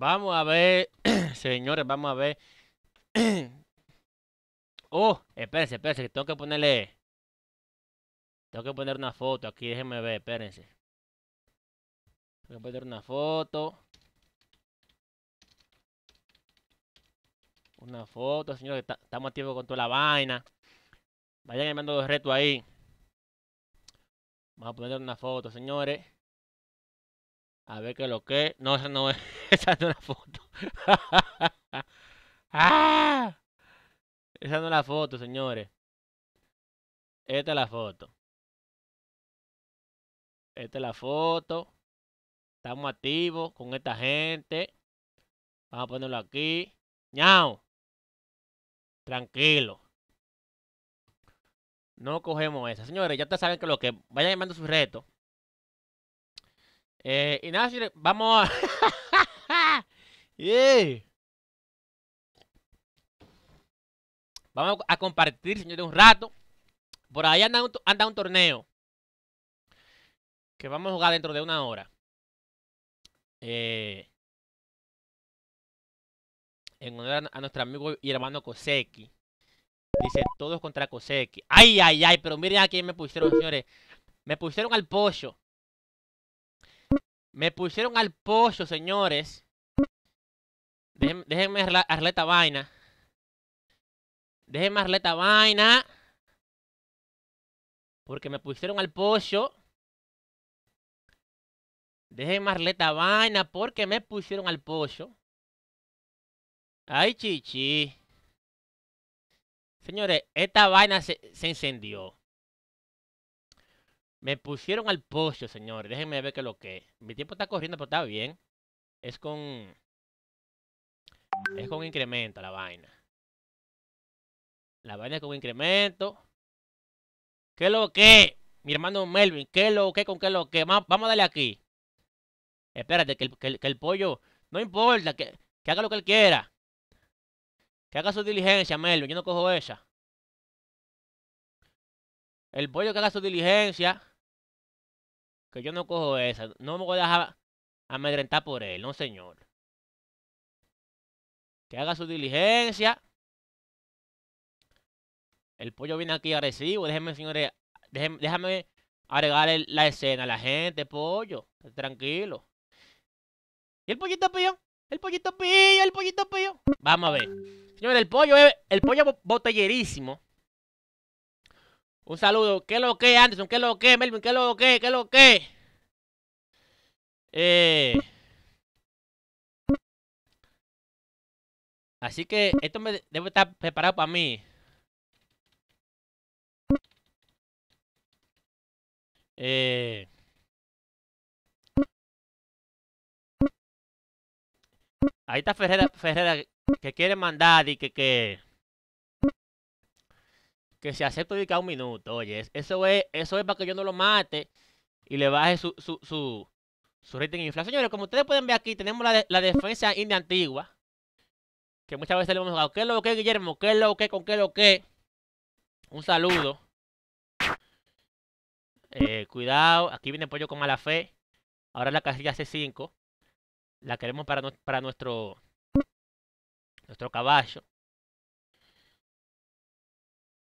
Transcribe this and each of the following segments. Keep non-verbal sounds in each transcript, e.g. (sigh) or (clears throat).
Vamos a ver, (clears throat) señores, vamos a ver. (clears throat) oh, espérense, espérense, que tengo que ponerle... Tengo que poner una foto aquí, déjenme ver, espérense. Tengo que poner una foto. Una foto, señores, que estamos activos con toda la vaina. Vayan llamando los retos ahí. Vamos a poner una foto, señores. A ver qué lo que. No, esa no es. (laughs) Esa no es la foto. (laughs) ¡Ah! Esa no es la foto, señores. Esta es la foto. Esta es la foto. Estamos activos con esta gente. Vamos a ponerlo aquí. niao Tranquilo. No cogemos esa. Señores, ya te saben que lo que vayan llamando sus retos. Eh, y nada, vamos a... (laughs) Vamos a compartir, señores, un rato. Por ahí anda un, anda un torneo. Que vamos a jugar dentro de una hora. Eh, en honor a, nuestro amigo y hermano Koseki. Dice, todos contra Koseki. Ay, ay, ay, pero miren a quién me pusieron, señores. Me pusieron al pollo. Me pusieron al pollo, señores. Déjenme, arleta vaina. Déjenme arleta vaina. Porque me pusieron al pollo. Déjenme arleta vaina porque me pusieron al pollo. Ay, chichi. Señores, esta vaina se, se encendió. Me pusieron al pollo, señor. Déjenme ver qué lo que. Mi tiempo está corriendo, pero está bien. Es con. Es con incremento la vaina. La vaina es con incremento. ¿Qué lo que? Mi hermano Melvin, ¿qué lo que? ¿Con qué es lo que? Vamos a darle aquí. Espérate, que el, que el, pollo. No importa, que, que haga lo que él quiera. Que haga su diligencia, Melvin. Yo no cojo esa. El pollo que haga su diligencia que yo no cojo esa. No me voy a dejar amedrentar por él, no señor. Que haga su diligencia. El pollo viene aquí agresivo. déjeme señores, déjeme déjame agregarle la escena a la gente, pollo. Tranquilo. ¿Y el pollito pillo? El pollito pillo? el pollito pillo? Vamos a ver. Señores, el pollo es, el pollo botellerísimo. Un saludo. ¿Qué es lo que, Anderson? ¿Qué lo que, Melvin? ¿Qué lo que? ¿Qué lo que? Eh... Así que esto me debe estar preparado para mí. Eh... Ahí está Ferreira, Ferreira, que quiere mandar y que... que que se acepto dedicar un minuto, oye, eso es, eso es para que yo no lo mate y le baje su, su, su, su rating inflación. Señores, como ustedes pueden ver aquí, tenemos la, la defensa india antigua, que muchas veces le hemos jugado. ¿Qué es lo que, Guillermo? ¿Qué es lo que? ¿Con qué es lo que? Un saludo. Eh, cuidado, aquí viene Pollo con mala fe. Ahora la casilla C5. La queremos para, para nuestro, nuestro caballo.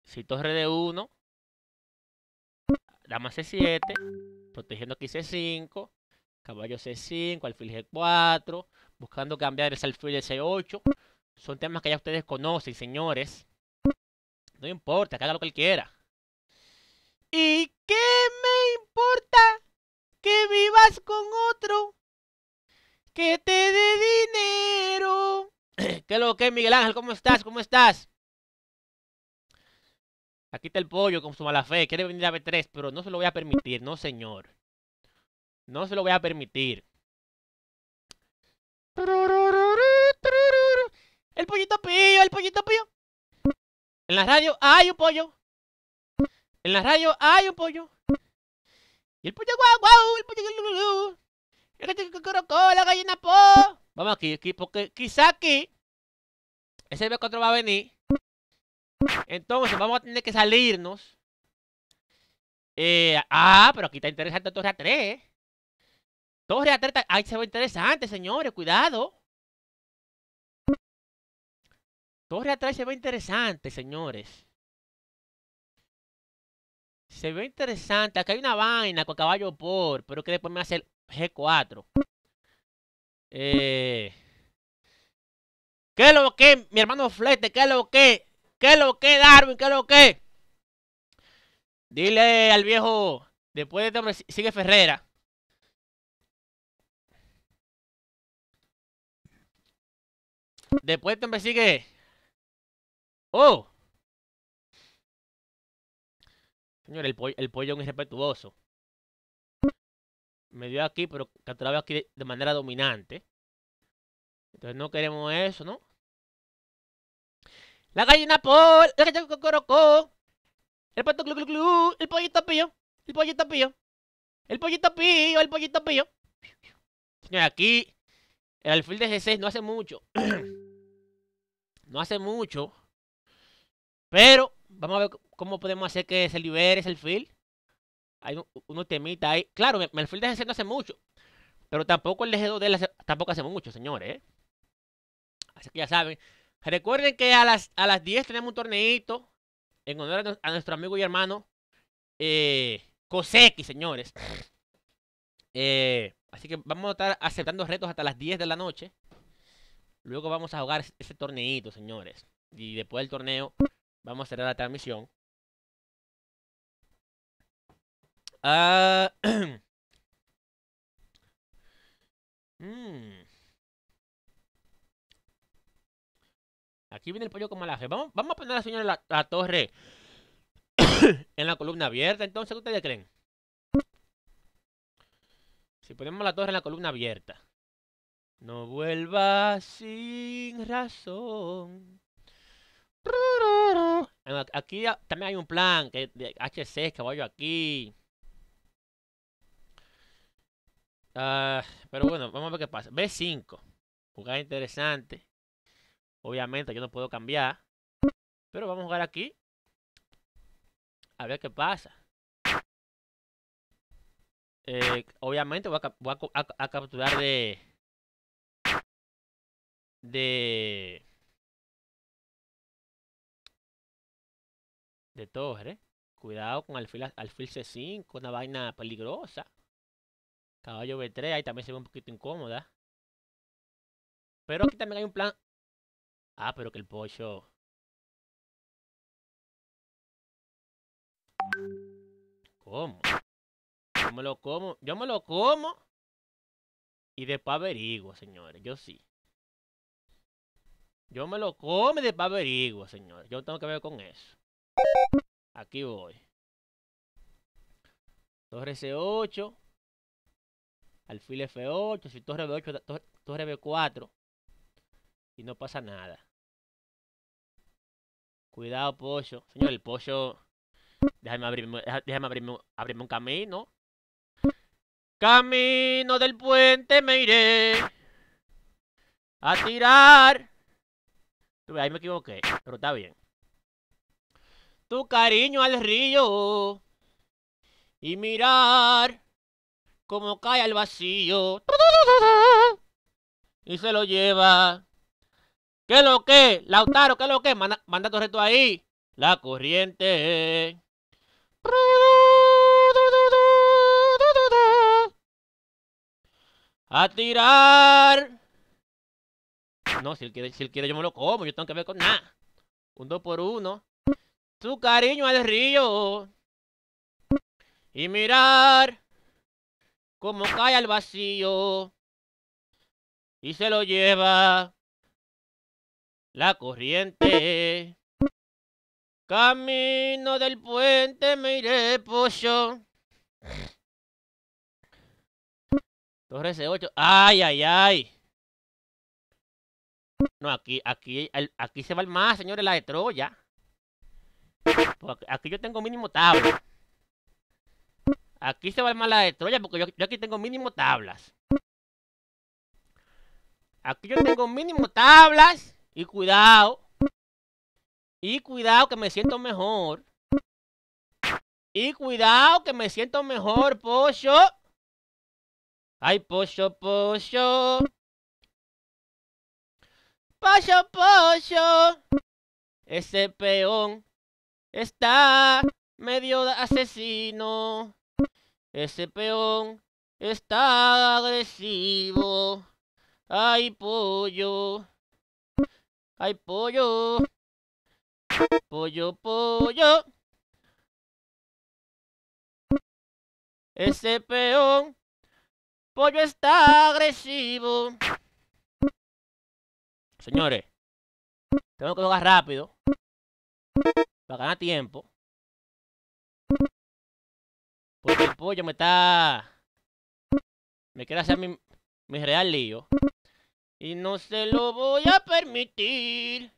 Si torre de 1, dama C7, protegiendo aquí C5, caballo C5, alfil G4, buscando cambiar el alfil de C8. Son temas que ya ustedes conocen, señores. No importa, que haga lo que él quiera. ¿Y qué me importa que vivas con otro? Que te dé dinero. (clears throat) ¿Qué lo que, Miguel Ángel? ¿Cómo estás? ¿Cómo estás? Aquí está el pollo con su mala fe. Quiere venir a B3, pero no se lo voy a permitir. No, señor. No se lo voy a permitir. El pollito pillo, el pollito pío. En la radio hay un pollo. En la radio hay un pollo. Y el pollo guau guau, el pollo guau la gallina po. Vamos aquí, aquí, porque quizá aquí ese B4 va a venir entonces, vamos a tener que salirnos. Eh, ah, pero aquí está interesante Torre A3. Torre A3, ahí se ve interesante, señores, cuidado. Torre A3 se ve interesante, señores. Se ve interesante. Acá hay una vaina con caballo por, pero que después me hace el G4. Eh, ¿Qué es lo que, mi hermano Flete? ¿Qué es lo que? ¿Qué es lo que, Darwin? ¿Qué es lo que? Dile al viejo, después de este hombre sigue Ferrera. Después de este hombre sigue... ¡Oh! Señor, el, pollo, el pollo es irrespetuoso. Me dio aquí, pero capturado aquí de manera dominante. Entonces no queremos eso, ¿no? La gallina por... la gallina El pato clu-clu-clu el pollito pillo el pollito pillo El pollito pillo el pollito pillo Señor, aquí el alfil de g no hace mucho. (clears throat) no hace mucho. Pero vamos a ver cómo podemos hacer que se libere ese alfil. Hay un, unos temitas ahí. Claro, el alfil de G6 no hace mucho. Pero tampoco el de G2 de tampoco hace mucho, señores. ¿eh? Así que ya saben, Recuerden que a las, a las 10 tenemos un torneito en honor a, nuestro amigo y hermano eh, Koseki, señores. Eh, así que vamos a estar aceptando retos hasta las 10 de la noche. Luego vamos a jugar ese torneito, señores. Y después del torneo vamos a cerrar la transmisión. Ah... (clears throat) mm. Aquí viene el pollo con malaje. Vamos, vamos a poner a la señora la, torre (coughs) en la columna abierta. Entonces, ¿qué ustedes creen? Si ponemos la torre en la columna abierta. No vuelva sin razón. Aquí también hay un plan que de HC, caballo aquí. Ah, pero bueno, vamos a ver qué pasa. B5. Jugada interesante. Obviamente yo no puedo cambiar. Pero vamos a jugar aquí. A ver qué pasa. Eh, obviamente voy, a, a, capturar de... De... De torre. ¿eh? Cuidado con alfil, alfil C5, una vaina peligrosa. Caballo B3, ahí también se ve un poquito incómoda. Pero aquí también hay un plan Ah, pero que el pollo... ¿Cómo? Yo me lo como, yo me lo como. Y después averiguo, señores, yo sí. Yo me lo como y después averiguo, señores. Yo tengo que ver con eso. Aquí voy. Torre C8. Alfil F8. Si torre B8, torre B4. Y no pasa nada. Cuidado, pollo. Señor, el pollo. Déjame abrirme, déjame abrirme, abrirme un camino. Camino del puente me iré a tirar. Ahí me equivoqué, pero está bien. Tu cariño al río y mirar cómo cae al vacío y se lo lleva ¿Qué lo que? Lautaro, ¿qué es lo que? Manda, manda reto ahí. La corriente. A tirar. No, si él quiere, si él quiere yo me lo como. Yo tengo que ver con nada. Un dos por uno. Tu cariño al río. Y mirar cómo cae al vacío. Y se lo lleva la corriente. Camino del puente me iré, pollo. Torre C8. ¡Ay, ay, ay! No, aquí, aquí, aquí se va el más, señores, la de Troya. Pues aquí yo tengo mínimo tabla. Aquí se va el más la de Troya porque yo aquí tengo mínimo tablas. Aquí yo tengo mínimo tablas. Y cuidado. Y cuidado que me siento mejor. Y cuidado que me siento mejor, pollo. Ay, pollo, pollo. Pollo, pollo. Ese peón está medio asesino. Ese peón está agresivo. Ay, pollo. ¡Ay, pollo! ¡Pollo, pollo! Ese peón, pollo está agresivo. Señores, tengo que jugar rápido para ganar tiempo. Porque el pollo me está... Me quiere hacer mi, mi real lío. Y no se lo voy a permitir.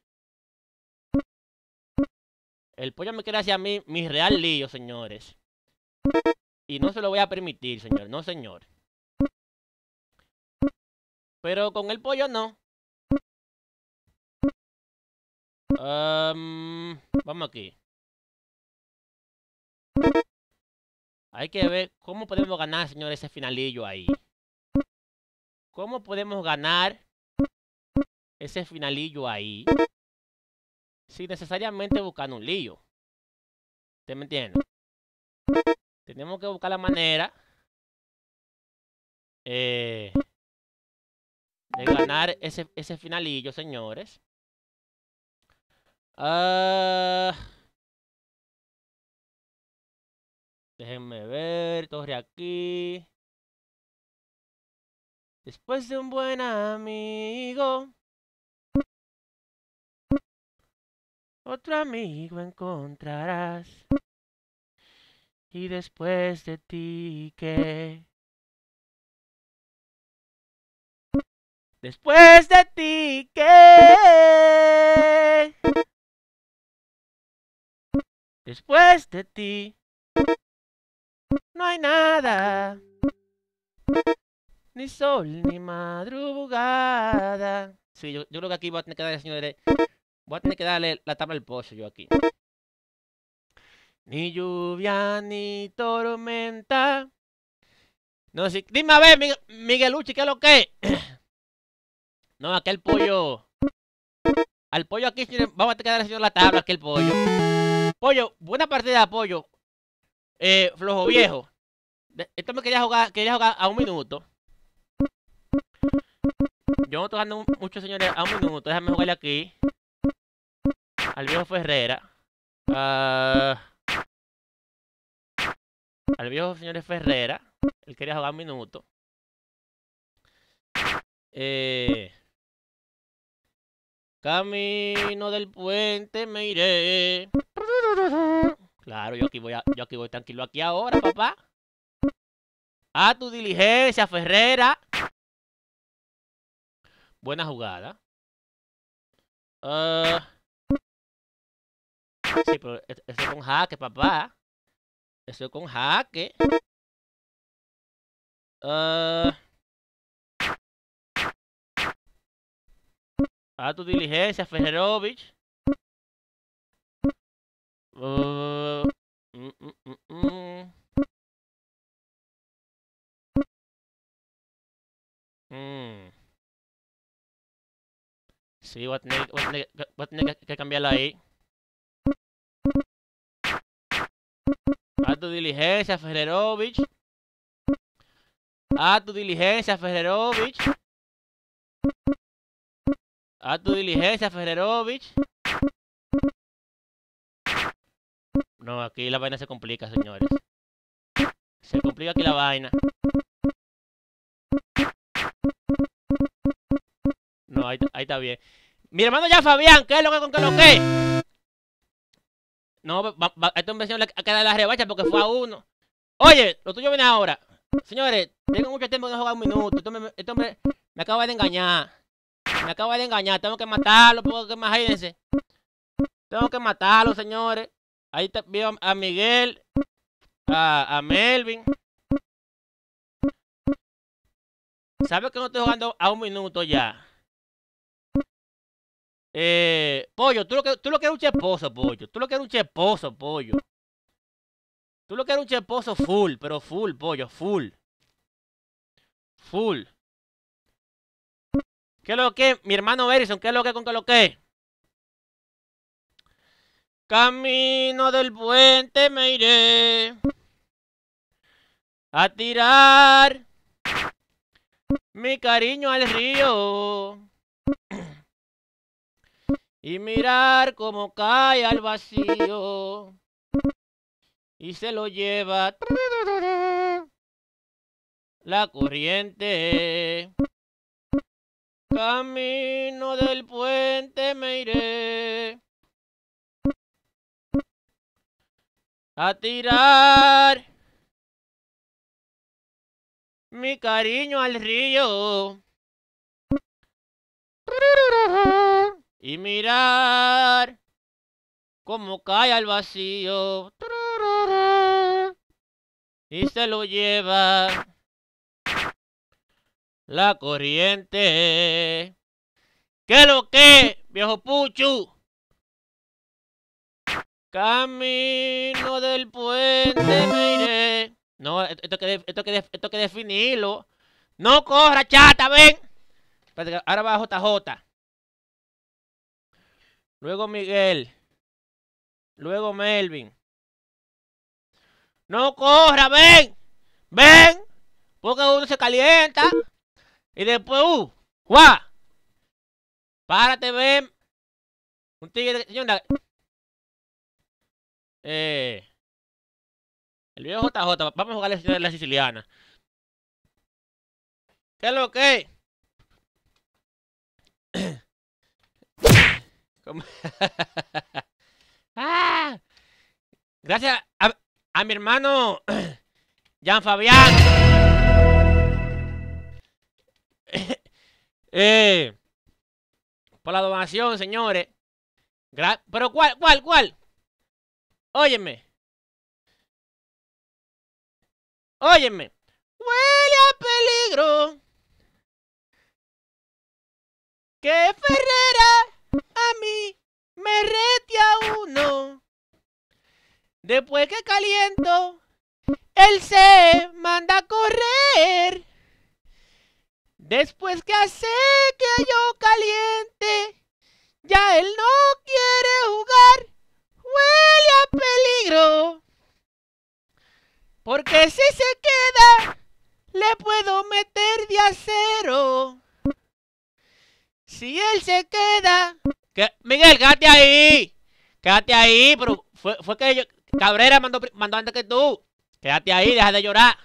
El pollo me quiere hacia mí mi real lío, señores. Y no se lo voy a permitir, señor. No, señor. Pero con el pollo no. Um, vamos aquí. Hay que ver cómo podemos ganar, señor, ese finalillo ahí. ¿Cómo podemos ganar ese finalillo ahí sin necesariamente buscar un lío. ¿te me entiende? Tenemos que buscar la manera eh, de ganar ese, ese finalillo, señores. Ah. déjenme ver, torre aquí. Después de un buen amigo. otro amigo encontrarás. Y después de ti, ¿qué? Después de ti, ¿qué? Después de ti, no hay nada. Ni sol, ni madrugada. Sí, yo, creo que aquí va a tener que dar el señor de... Voy a tener que darle la tabla al pollo yo aquí. Ni lluvia ni tormenta. No sé, dime a ver, Miguel, Luchi, ¿qué es lo que es? (coughs) No, aquel pollo. Al pollo aquí, vamos a tener que darle señor la tabla, aquel pollo. Pollo, buena partida, pollo. Eh, flojo viejo. Esto me quería jugar, quería jugar a un minuto. Yo no estoy jugando mucho, señores a un minuto. Déjame jugarle aquí al viejo Ferrera. Ah. al viejo señor Ferrera. Él quería jugar minuto. Eh, camino del puente me iré. Claro, yo aquí voy, yo aquí voy tranquilo aquí ahora, papá. A tu diligencia, Ferrera. Buena jugada. Ah Sí, pero e-, es con jaque, papá. Estoy con jaque. Uh... Ah, a ah, tu diligencia, Ferrerovich. Uh... Mm, mm, mm, sí, voy a, voy a tener, que, cambiarla ahí. A tu diligencia, Ferrerovich. A tu diligencia, Ferrerovich. A tu diligencia, Ferrerovich. No, aquí la vaina se complica, señores. Se complica aquí la vaina. No, ahí, está bien. Mi hermano ya, Fabián, ¿qué es lo que con qué lo que? No, va, este hombre se le ha quedado la rebacha porque fue a uno. Oye, lo tuyo viene ahora. Señores, tengo mucho tiempo de jugar un minuto. Este, este hombre, me acaba de engañar. Me acaba de engañar. Tengo que matarlo porque imagínense. Tengo que matarlo, señores. Ahí te, veo a Miguel, a, a Melvin. ¿Sabes que no estoy jugando a un minuto ya? Eh, pollo, tú lo, que, tú lo que eres un cheposo, pollo. Tú lo que eres un cheposo, pollo. Tú lo que eres un cheposo full, pero full, pollo, full. Full. ¿Qué es lo que? Mi hermano Erison, ¿qué es lo que con qué lo que? Camino del puente me iré a tirar mi cariño al río y mirar cómo cae al vacío y se lo lleva la corriente. Camino del puente me iré a tirar mi cariño al río y mirar cómo cae al vacío y se lo lleva la corriente. ¿Qué lo que, viejo Puchu? Camino del puente No, esto que, esto que, esto que definirlo. No corra, chata, ven. Ahora va JJ. Luego Miguel. Luego Melvin. No corra, ven. Ven. Porque uno se calienta. Y después, uh, ¡Juá! Párate, ven. Un tigre. de... Eh. El viejo JJ. Vamos a jugar la, la siciliana. ¿Qué es lo que? (laughs) ¡Ah! gracias a, mi hermano (clears throat) Jan Fabián. (clears throat) Eh, por la donación, señores. Gra Pero cuál, cuál, cuál. Óyeme. Óyeme. Huele a peligro. Que Ferrera a uno. Después que caliento, él se manda a correr. Después que hace que yo caliente, ya él no quiere jugar. Huele a peligro. Porque si se queda, le puedo meter de acero. Si él se queda, ¿Qué? Miguel, quédate ahí. Quédate ahí, pero fue, fue que Cabrera mandó, mandó antes que tú. Quédate ahí, deja de llorar.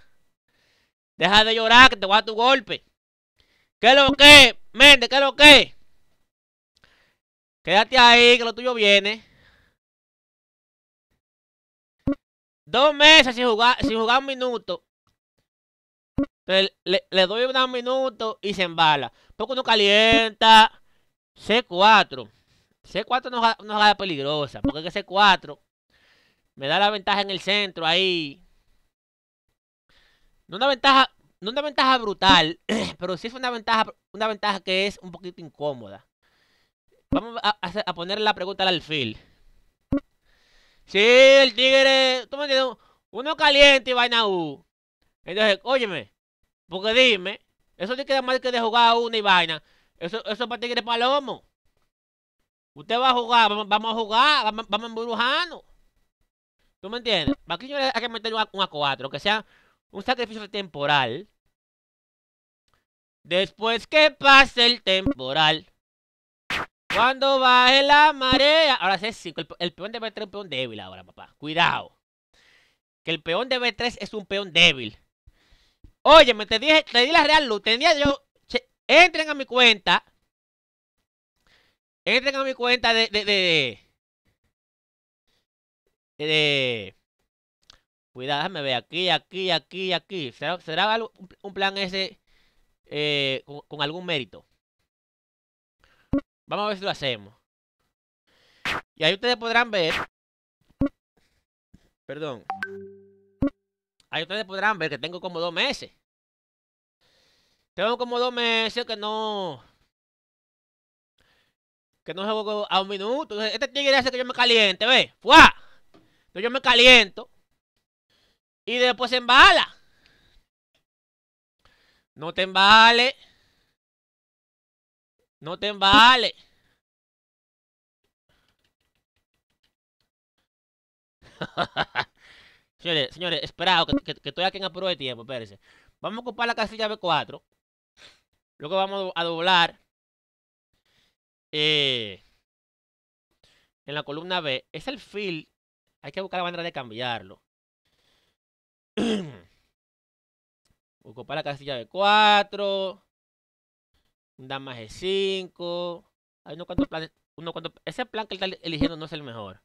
Deja de llorar, que te voy a dar tu golpe. ¿Qué es lo que? Mente, ¿qué es lo que? Quédate ahí, que lo tuyo viene. Dos meses sin jugar, sin jugar un minuto. Le, le, doy un minuto y se embala. poco uno calienta, C4. C4 no es una peligrosa. Porque que C4 me da la ventaja en el centro ahí. No una ventaja, no una ventaja brutal, (clears throat) pero sí es una ventaja, una ventaja que es un poquito incómoda. Vamos a, a, la pregunta al alfil. Sí, el tigre, tú me uno caliente y vaina U. Entonces, óyeme, porque dime, eso te queda mal que de jugar a una y vaina. Eso, eso es para tigre palomo. Usted va a jugar, vamos a jugar, vamos, vamos en ¿Tú me entiendes? Aquí hay que meter un A4, que sea un sacrificio temporal. Después que pase el temporal. Cuando baje la marea. Ahora sí El, peón de B3 es un peón débil ahora, papá. Cuidado. Que el peón de B3 es un peón débil. Oye, me te dije, te di la real luz. Tenía yo Entren a mi cuenta. Entren a mi cuenta de. de, de, de, Cuidado, déjame ver aquí, aquí, aquí, aquí. ¿Será, será un plan ese eh, con, algún mérito? Vamos a ver si lo hacemos. Y ahí ustedes podrán ver. Perdón. Ahí ustedes podrán ver que tengo como dos meses. Tengo como dos meses que no. Que no juego a un minuto. Este tiene que hacer que yo me caliente, ve. ¡Fua! yo me caliento. Y después se embala. No te embales. No te embales. (laughs) señores, señores, esperado que, estoy aquí en apuro de tiempo, espérense. Vamos a ocupar la casilla B4. Luego vamos a doblar eh, en la columna B. Es el fill. Hay que buscar la manera de cambiarlo. (clears throat) Ocupar la casilla de 4. Damas de 5. Hay unos cuantos planes. Uno ese plan que él está eligiendo no es el mejor.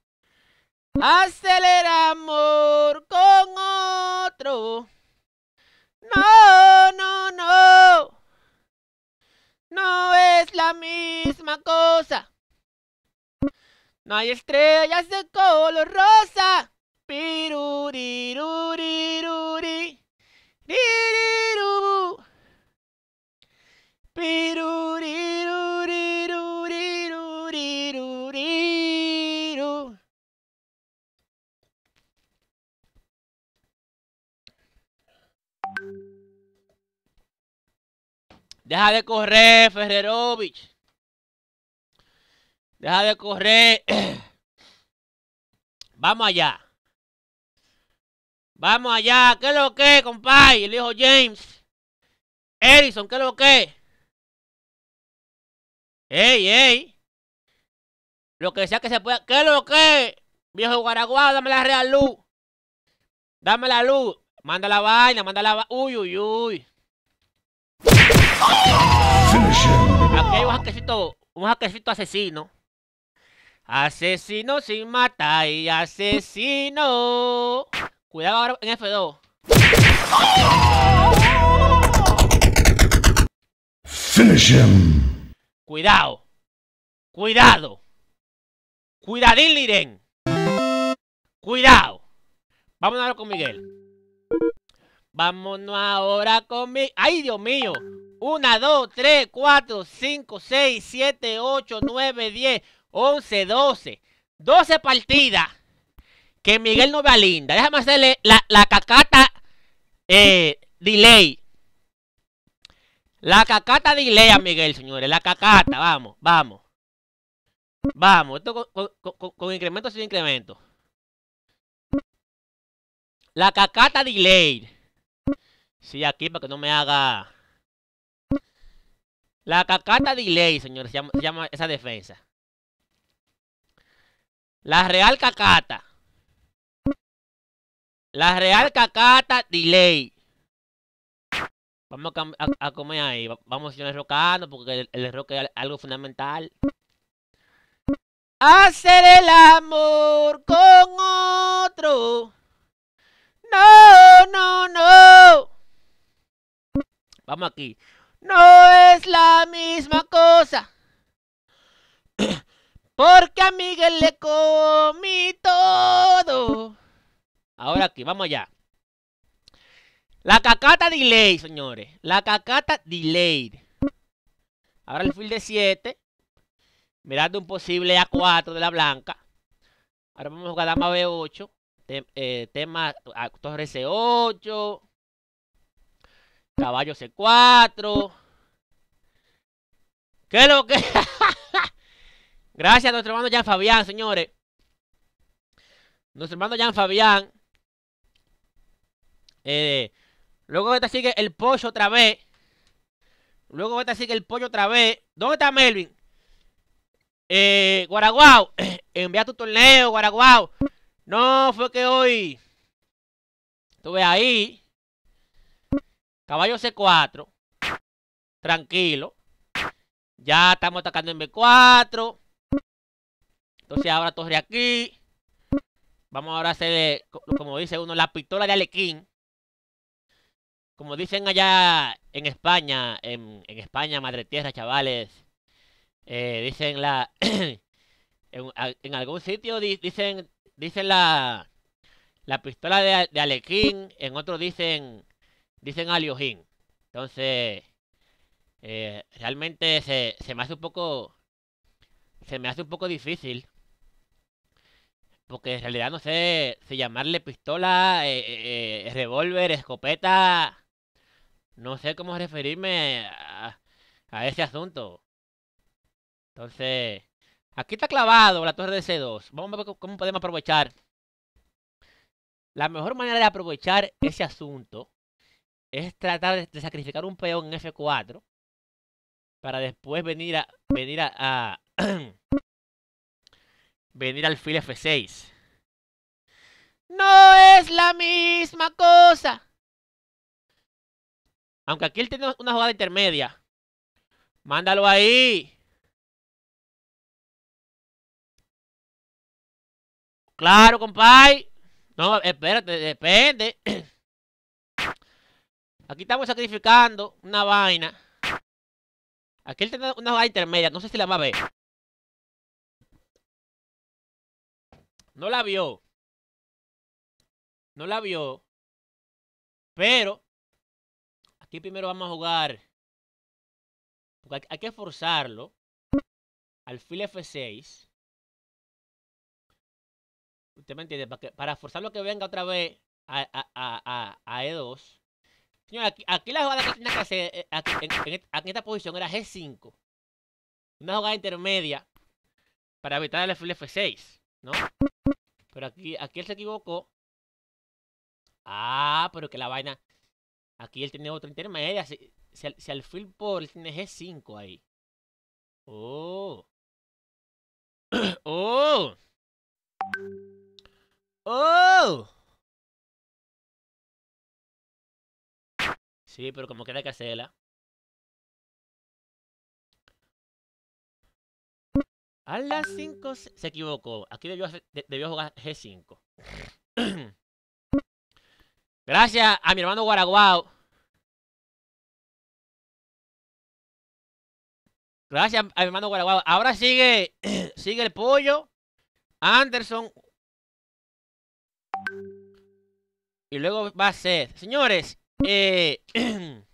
Aceleramos con otro. No, no, no. No es la misma cosa. No hay estrellas de color rosa. Piruriruriruriruri. Piruriruriruriru. Deja de correr, Ferrerovich. Deja de correr. (clears throat) Vamos allá. Vamos allá. ¿Qué es lo que, compadre? El hijo James. Edison, ¿qué es lo que? Ey, ey. Lo que sea que se pueda. ¿Qué es lo que? Viejo Guaraguá! dame la real luz. Dame la luz. Manda la vaina, manda la vaina. Uy, uy, uy. Aquí hay un hackecito, un jaquecito asesino. Asesino sin matar y asesino. Cuidado ahora en F2. Finish Cuidado. Cuidado. Cuidadín, Liren. Cuidado. Vámonos ahora con Miguel. Vámonos ahora con Miguel. ¡Ay, Dios mío! 1, 2, 3, 4, 5, 6, 7, 8, 9, 10, 11, 12. 12 partidas que Miguel no vea linda. Déjame hacerle la, la cacata eh, delay. La cacata delay a Miguel, señores. La cacata, vamos, vamos. Vamos, esto con, con, con, con incremento sin incremento. La cacata delay. Sí, aquí para que no me haga... La cacata delay, señores, se llama, esa defensa. La Real Cacata. La Real Cacata Delay. Vamos a, comer ahí. Vamos, a ir rocando porque el, rock es algo fundamental. Hacer el amor con otro. No, no, no. Vamos aquí no es la misma cosa. (coughs) Porque a Miguel le comí todo. Ahora aquí, vamos ya. La cacata delay, señores. La cacata delayed. Ahora el fil de 7. Mirando un posible A4 de la blanca. Ahora vamos a jugar dama B8. eh, tema ah, torre C8. Caballo C4. ¿Qué lo que? (laughs) Gracias nuestro hermano Jan Fabián, señores. Nuestro hermano Jan Fabián. Eh, luego esta sigue el pollo otra vez. Luego esta sigue el pollo otra vez. ¿Dónde está Melvin? Eh, Guaraguao. (clears throat) Envía tu torneo, Guaraguao. No, fue que hoy. Estuve ahí. Caballo C4. Tranquilo. Ya estamos atacando en B4. Entonces ahora torre aquí. Vamos ahora a hacer, como dice uno, la pistola de Alequín. Como dicen allá en España, en, España, madre tierra, chavales. Eh, dicen la... (clears throat) en, algún sitio dicen, dicen la, la pistola de, de Alequín. En otro dicen dicen a Entonces, eh, realmente se, me hace un poco. Se me hace un poco difícil. Porque en realidad no sé si llamarle pistola, eh, eh, revólver, escopeta. No sé cómo referirme a, a, ese asunto. Entonces, aquí está clavado la torre de C2. Vamos a ver cómo podemos aprovechar. La mejor manera de aprovechar ese asunto es tratar de, sacrificar un peón en F4 para después venir a venir a, (clears throat) venir al fil F6. No es la misma cosa. Aunque aquí él tiene una jugada intermedia. Mándalo ahí. Claro, compay. No, espérate, depende. (clears throat) Aquí estamos sacrificando una vaina. Aquí él tiene una vaina intermedia. No sé si la va a ver. No la vio. No la vio. Pero. Aquí primero vamos a jugar. Porque hay, que forzarlo. Alfil F6. Usted me entiende. Para, forzarlo que venga otra vez a, a, a E2. Señor, aquí, aquí, la jugada que tenía que hacer eh, aquí, en, esta posición era G5. Una jugada intermedia para evitar el F6, ¿no? Pero aquí, aquí él se equivocó. Ah, pero que la vaina... Aquí él tiene otra intermedia. Si, si, si alfil por tiene G5 ahí. Oh. (clears throat) Oh. Oh. Sí, pero como queda que hacerla. A las 5 se equivocó. Aquí debió, debió jugar G5. (clears throat) Gracias a mi hermano Guaraguao. Gracias a mi hermano Guaraguao. Ahora sigue, (clears throat) sigue el pollo. Anderson. Y luego va a ser. Señores, eh, (clears throat)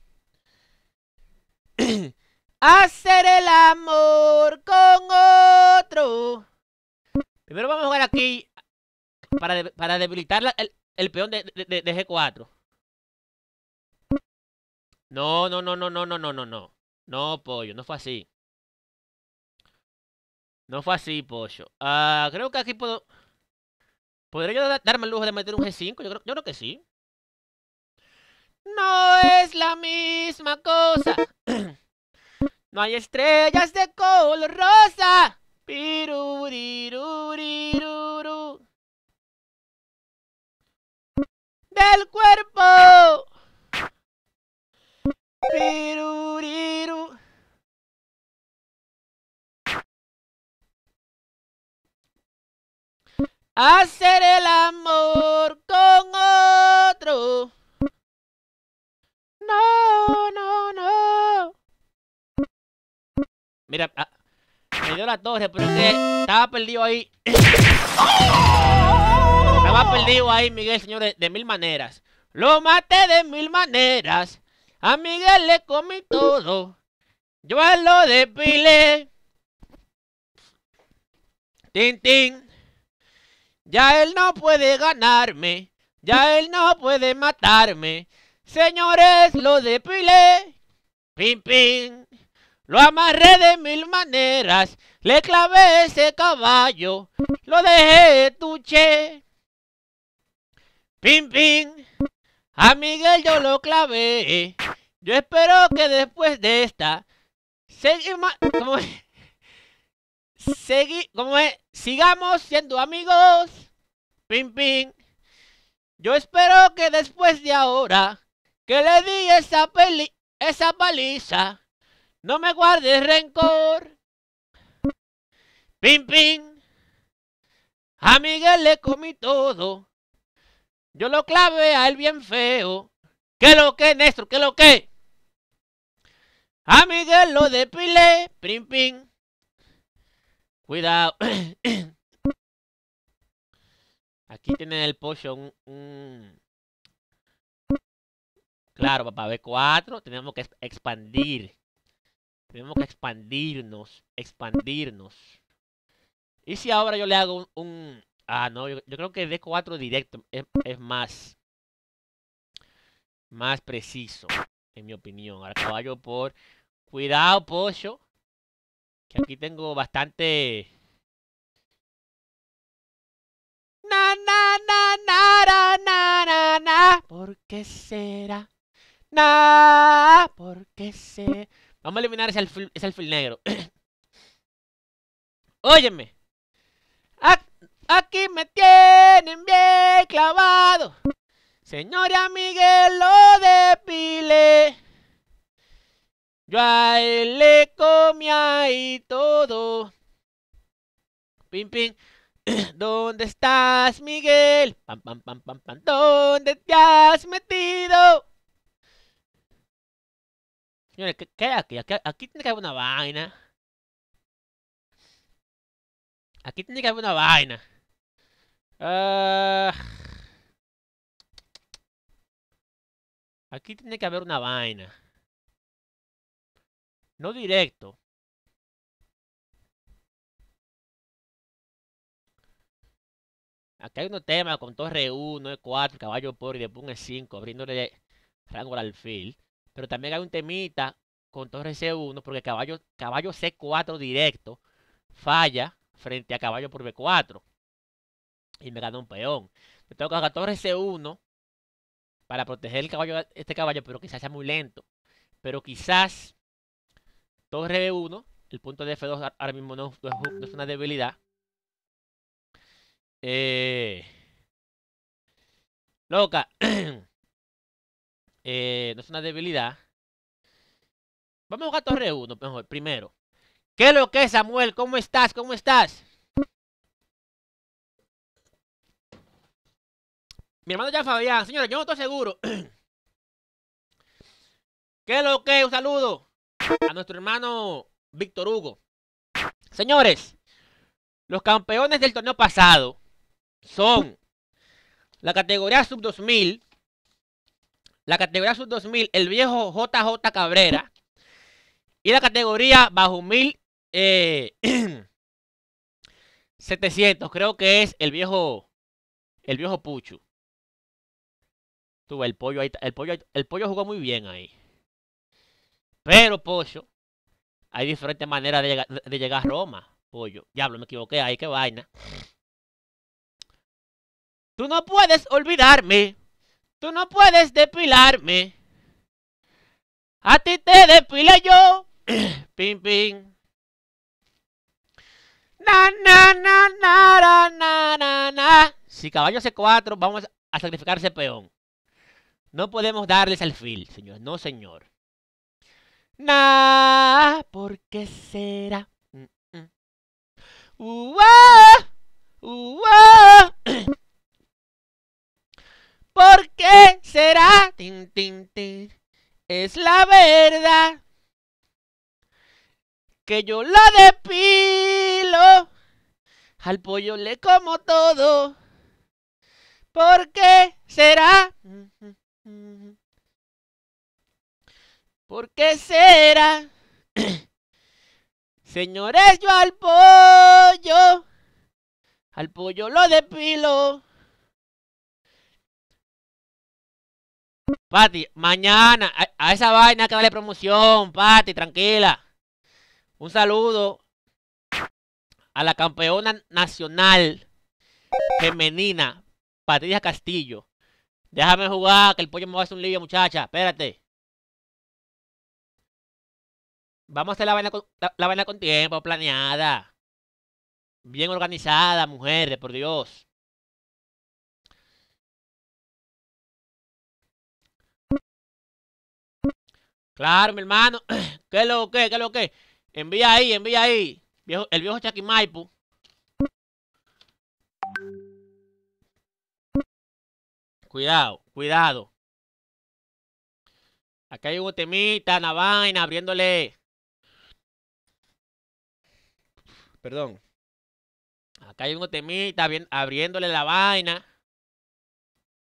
hacer el amor con otro. Primero vamos a jugar aquí para, para debilitar el, peón de, de, G4. No, no, no, no, no, no, no, no, no. No, pollo, no fue así. No fue así, pollo. Ah, creo que aquí puedo... ¿Podría yo darme el lujo de meter un G5? Yo creo, yo creo que sí. No es la misma cosa. (clears throat) no hay estrellas de color rosa. Piruriruriruru Del cuerpo. Hacer el amor con otro. No, no, no. Mira, ah, me dio la torre, pero estaba perdido ahí. Estaba perdido ahí, Miguel, señor, de mil maneras. Lo maté de mil maneras. A Miguel le comí todo. Yo lo depilé. tin. Ya él no puede ganarme. Ya él no puede matarme. Señores, lo depilé. Pim, pim. Lo amarré de mil maneras. Le clavé ese caballo. Lo dejé tuché. Pim, pim. A Miguel yo lo clavé. Yo espero que después de esta. Seguimos. ¿Cómo es? Sigamos siendo amigos. Pim, pim. Yo espero que después de ahora que le di esa, peli esa paliza. No me guardes rencor. Pim, pim. A Miguel le comí todo. Yo lo clavé a él bien feo. ¿Qué lo que, Néstor? ¿Qué lo que? A Miguel lo depilé. Pim, pim. Cuidado. (coughs) Aquí tienen el pollo un... Claro, papá, B4 tenemos que expandir. Tenemos que expandirnos, expandirnos. ¿Y si ahora yo le hago un... ah, no, yo, creo que D4 directo es, más... Más preciso, en mi opinión. Ahora caballo por... Cuidado, pollo. Que aquí tengo bastante... Na, na, na, na, na, na, na, na. ¿Por qué será? porque sé. Vamos a eliminar ese alfil, negro. (coughs) Óyeme. Aquí me tienen bien clavado. Señora Miguel, lo depilé. Yo a él le comía ahí todo. Pim, pim. (coughs) ¿Dónde estás, Miguel? Pam, pam, pam, pam, pam. ¿Dónde te has metido? Señores, ¿qué, hay aquí? aquí? tiene que haber una vaina. Aquí tiene que haber una vaina. Ah. Aquí tiene que haber una vaina. No directo. Aquí hay unos temas con torre 1, E4, caballo por y después un E5, abriéndole rango al alfil. Pero también hay un temita con torre C1, porque caballo, caballo C4 directo falla frente a caballo por B4. Y me gana un peón. me tengo que jugar torre C1 para proteger el caballo, este caballo, pero quizás sea muy lento. Pero quizás torre B1, el punto de F2 ahora mismo no, es una debilidad. Eh, loca. (clears throat) Eh, no es una debilidad. Vamos a jugar torre 1, primero. ¿Qué es lo que es, Samuel? ¿Cómo estás? ¿Cómo estás? Mi hermano ya Fabián. Señores yo no estoy seguro. (clears throat) ¿Qué es lo que es? Un saludo a nuestro hermano Víctor Hugo. Señores, los campeones del torneo pasado son la categoría sub 2000, la categoría sub-2000, el viejo JJ Cabrera. Y la categoría bajo 1700 eh, (clears throat) creo que es el viejo, el viejo Puchu. Tuve el pollo ahí, el pollo, el pollo jugó muy bien ahí. Pero, Pollo, hay diferentes maneras de llegar, de llegar a Roma. Pollo, diablo, me equivoqué ahí, qué vaina. Tú no puedes olvidarme. Tú no puedes depilarme. A ti te depilé yo. pim, (clears throat) pim. Na, na, na, na, na, na, na, Si caballo C4, vamos a sacrificarse peón. No podemos darles fil, señor. No, señor. Na, ¿por qué será? Mm -mm. (clears throat) ¿Por qué será? Tin, tin, tin. Es la verdad que yo la depilo. Al pollo le como todo. ¿Por qué será? ¿Por qué será? (clears throat) Señores, yo al pollo, al pollo lo depilo. Pati, mañana a, esa vaina que vale promoción, Pati, tranquila. Un saludo a la campeona nacional femenina, Patricia Castillo. Déjame jugar, que el pollo me va a hacer un lío, muchacha. Espérate. Vamos a hacer la vaina con, la vaina con tiempo, planeada. Bien organizada, mujeres, por Dios. Claro, mi hermano. (clears throat) ¿Qué es lo que? ¿Qué es lo que? Envía ahí, envía ahí. el viejo Chakimaipu. Cuidado, cuidado. Acá hay un temita, la vaina, abriéndole. Perdón. Acá hay un temita abriéndole la vaina.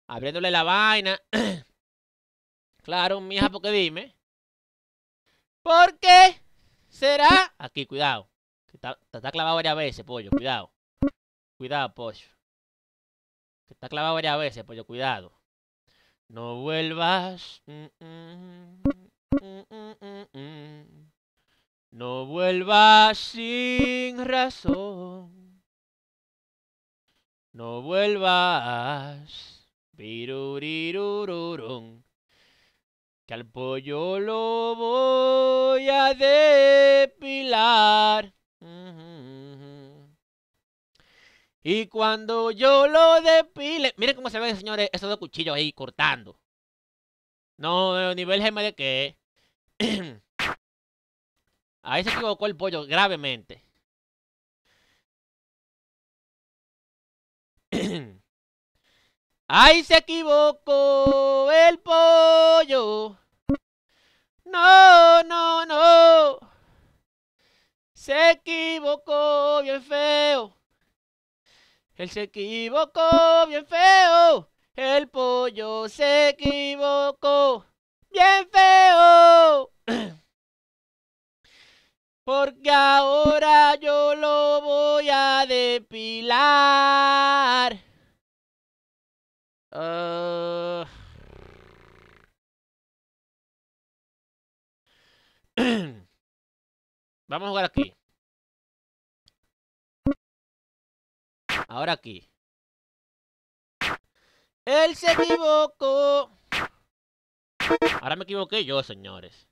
Abriéndole la vaina. (clears throat) claro, mija, qué dime. ¿Por qué será. Aquí, cuidado. Que está, clavado varias veces, pollo. Cuidado. Cuidado, pollo. Que está clavado varias veces, pollo. Cuidado. No vuelvas. Mm, mm, mm, no vuelvas sin razón. No vuelvas al pollo lo voy a depilar. Y cuando yo lo depile, miren cómo se ven, señores, esos dos cuchillos ahí cortando. No, nivel gema de que (clears throat) ahí se equivocó el pollo gravemente. (clears throat) Ahí se equivocó el pollo. No, no, no. Se equivocó bien feo. Él se equivocó bien feo. El pollo se equivocó bien feo. (clears throat) Porque ahora yo lo voy a depilar. ah. (clears throat) Vamos a jugar aquí. Ahora aquí. Él se equivocó. Ahora me equivoqué yo, señores.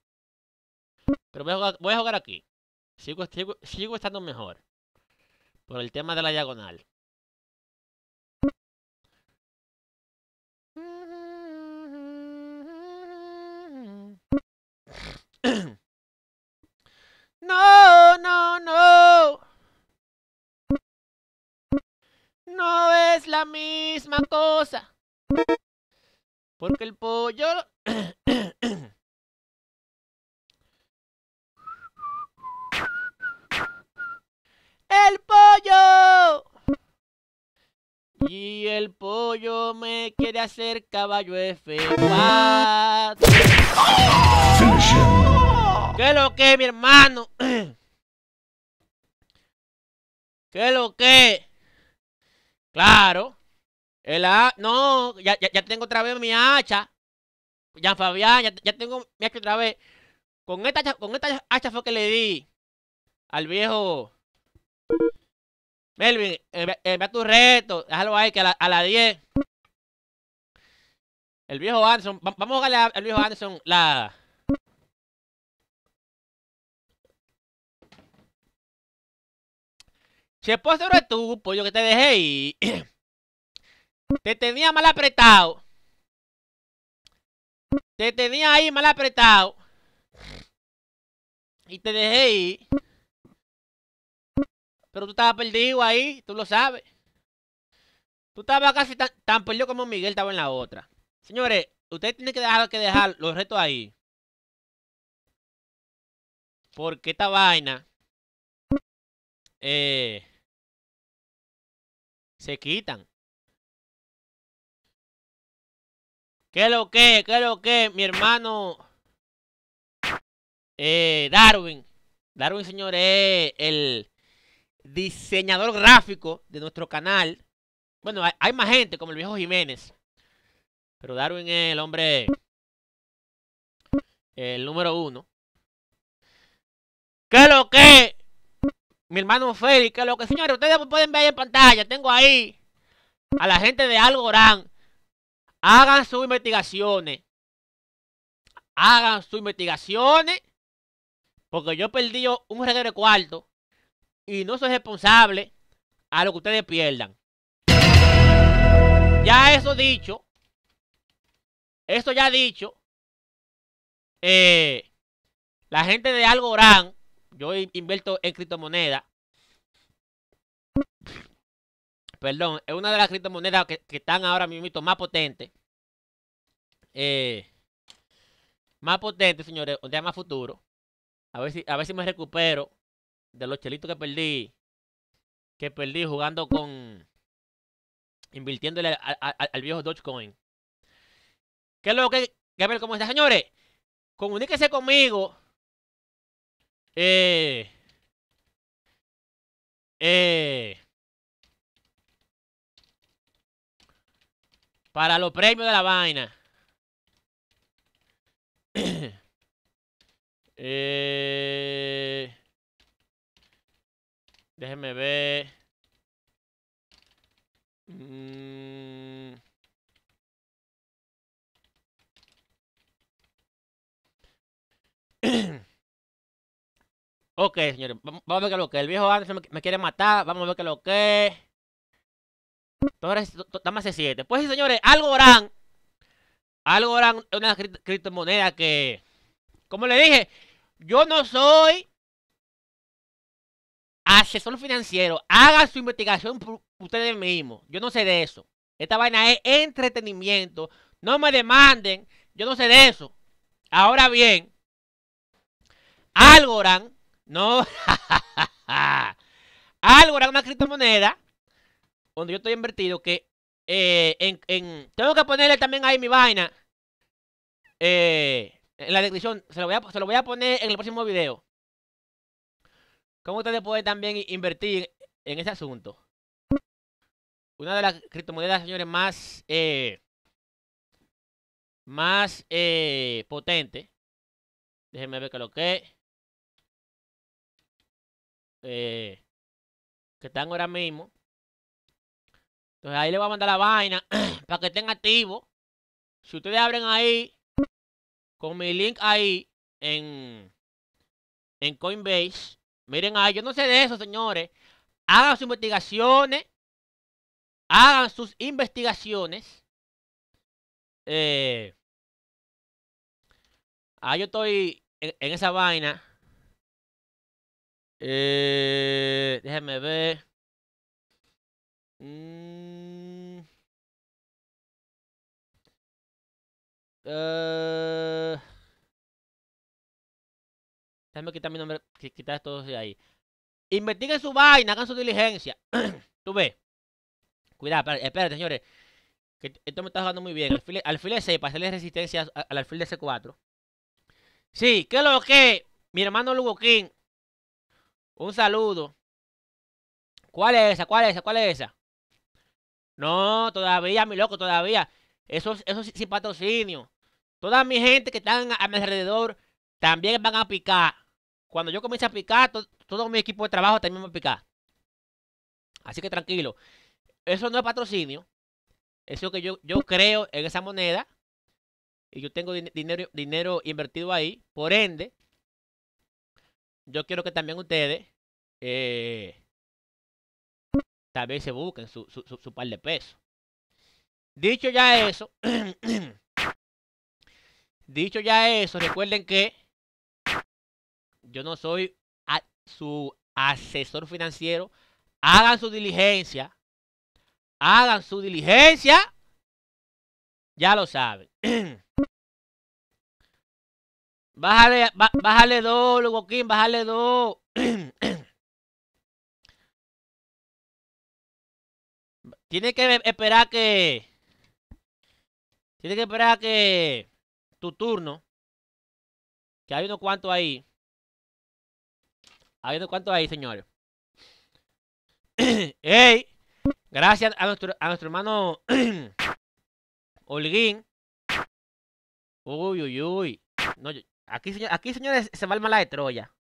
Pero voy a jugar, aquí. sigo estando mejor. Por el tema de la diagonal. no es la misma cosa. Porque el pollo... (coughs) ¡El pollo! Y el pollo me quiere hacer caballo f ¿Qué es lo que, mi hermano? (coughs) ¿Qué es lo que? Claro. El a... No, ya, ya, ya, tengo otra vez mi hacha. Ya, Fabián, ya, tengo mi hacha otra vez. Con esta, hacha, con esta hacha fue que le di al viejo Melvin. Eh, ve eh, tu reto. Déjalo ahí, que a la, a 10. El viejo Anderson. vamos a darle al viejo Anderson la, Si el no eres tú, pollo pues que te dejé y (clears throat) te tenía mal apretado. Te tenía ahí mal apretado. Y te dejé ahí. Pero tú estabas perdido ahí, tú lo sabes. Tú estabas casi tan, tan perdido como Miguel estaba en la otra. Señores, ustedes tienen que dejar que dejar los retos ahí. Porque esta vaina. Eh, se quitan. ¿Qué es lo que? ¿Qué es lo que? Mi hermano eh, Darwin. Darwin, señor, es el diseñador gráfico de nuestro canal. Bueno, hay, más gente como el viejo Jiménez. Pero Darwin es el hombre, el número uno. ¿Qué es lo que? mi hermano Félix, que lo que señores, ustedes pueden ver en pantalla, tengo ahí a la gente de Algorán. Hagan sus investigaciones. Hagan sus investigaciones. Porque yo perdí un reguero de cuarto. Y no soy responsable a lo que ustedes pierdan. Ya eso dicho. Eso ya dicho. Eh, la gente de Algorán yo invierto en criptomonedas. Perdón, es una de las criptomonedas que, están ahora mismo más potentes. Eh, más potente, señores, o sea, más futuro. A ver si, a ver si me recupero de los chelitos que perdí. Que perdí jugando con. Invirtiéndole al viejo Dogecoin. ¿Qué es lo que. Gabriel, ¿cómo está, señores? Comuníquese conmigo eh. Eh. Para los premios de la vaina. (coughs) eh, déjenme ver. Mm. (coughs) Ok, señores, vamos a ver qué lo que El viejo Anderson me quiere matar, vamos a ver qué es lo que Dame ese 7. Pues sí, señores, Algorand. Algorand es una criptomoneda que... Como le dije, yo no soy asesor financiero. Hagan su investigación por ustedes mismos. Yo no sé de eso. Esta vaina es entretenimiento. No me demanden. Yo no sé de eso. Ahora bien, Algorand no. (laughs) Algo era una criptomoneda donde yo estoy invertido que eh, en, tengo que ponerle también ahí mi vaina. Eh, en la descripción se lo, voy a, poner en el próximo video. Cómo ustedes pueden también invertir en ese asunto. Una de las criptomonedas, señores, más eh, más eh, potente. Déjenme ver que lo que eh, que están ahora mismo. Entonces ahí le voy a mandar la vaina (clears throat) para que estén activos. Si ustedes abren ahí, con mi link ahí en, en Coinbase, miren ahí, yo no sé de eso, señores. Hagan sus investigaciones. Hagan sus investigaciones. Eh, ahí yo estoy en esa vaina. Eh, déjame ver. Mm. Eh. déjame quitar mi nombre, quitar esto de ahí. Investiguen su vaina, hagan su diligencia. (clears throat) Tú ve... Cuidado, espérate, señores. Que esto me está jugando muy bien. Alfil, de C, para hacerle resistencia al alfil de C4. Sí, ¿qué lo que? Mi hermano Lugo King un saludo. ¿Cuál es esa? ¿Cuál es esa? ¿Cuál es esa? No, todavía, mi loco, todavía. Eso, eso sin patrocinio. Toda mi gente que están a mi alrededor también van a picar. Cuando yo comience a picar, todo mi equipo de trabajo también va a picar. Así que tranquilo. Eso no es patrocinio. Eso que yo, yo creo en esa moneda. Y yo tengo dinero, dinero invertido ahí. Por ende, yo quiero que también ustedes eh, tal vez se busquen su, su, par de pesos. Dicho ya eso, (clears throat) dicho ya eso, recuerden que yo no soy su asesor financiero. Hagan su diligencia. Hagan su diligencia. Ya lo saben. (clears throat) Bájale, bájale dos, bájale dos. (clears throat) Tiene que esperar que... Tiene que esperar que... Tu turno. Que hay unos cuantos ahí. Hay unos cuantos ahí, señores. (clears throat) ¡Ey! Gracias a nuestro, a nuestro hermano (clears throat) Holguín. Uy, uy, uy. No, Aquí, señores, se va el mala de Troya.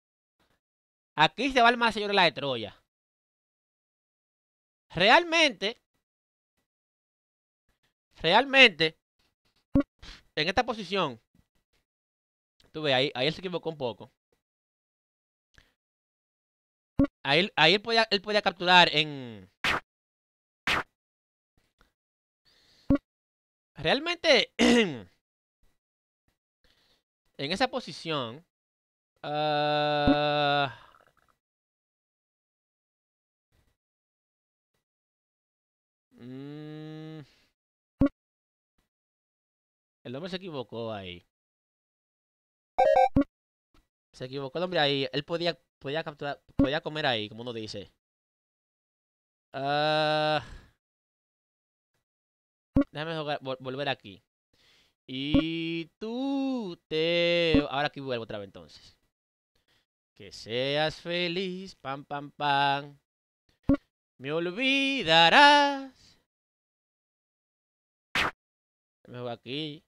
Aquí se va el mala, señores, la de Troya. Realmente, realmente, en esta posición, tú ves, ahí, ahí él se equivocó un poco. Ahí, ahí él, podía, él podía capturar en... Realmente... (clears throat) En esa posición. Ah, mm, el hombre se equivocó ahí. Se equivocó el hombre ahí. Él podía, podía capturar, podía comer ahí, como uno dice. Ah, déjame volver aquí. Y tú te... Ahora aquí vuelvo otra vez entonces. Que seas feliz, pam, pam, pam. Me olvidarás. Me voy aquí.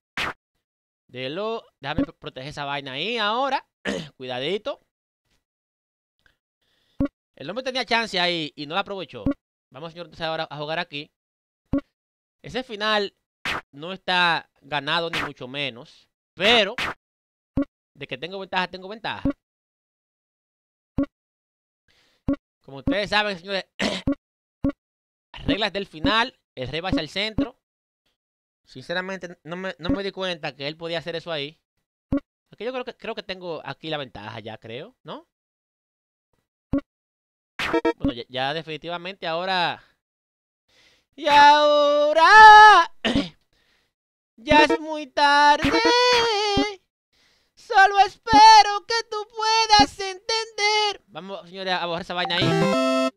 De lo... Déjame proteger esa vaina ahí ahora. (clears throat) Cuidadito. El hombre tenía chance ahí y no la aprovechó. Vamos, señor, entonces ahora a jugar aquí. Ese final no está ganado ni mucho menos. Pero, de que tengo ventaja, tengo ventaja. Como ustedes saben, señores, (coughs) reglas del final, el rey va hacia el centro. Sinceramente, no me, no me di cuenta que él podía hacer eso ahí. Aquí yo creo que, creo que tengo aquí la ventaja ya, creo, ¿no? Bueno, ya definitivamente ahora... Y ahora... (coughs) Ya es muy tarde. Solo espero que tú puedas entender. Vamos, señores, a borrar esa vaina ahí.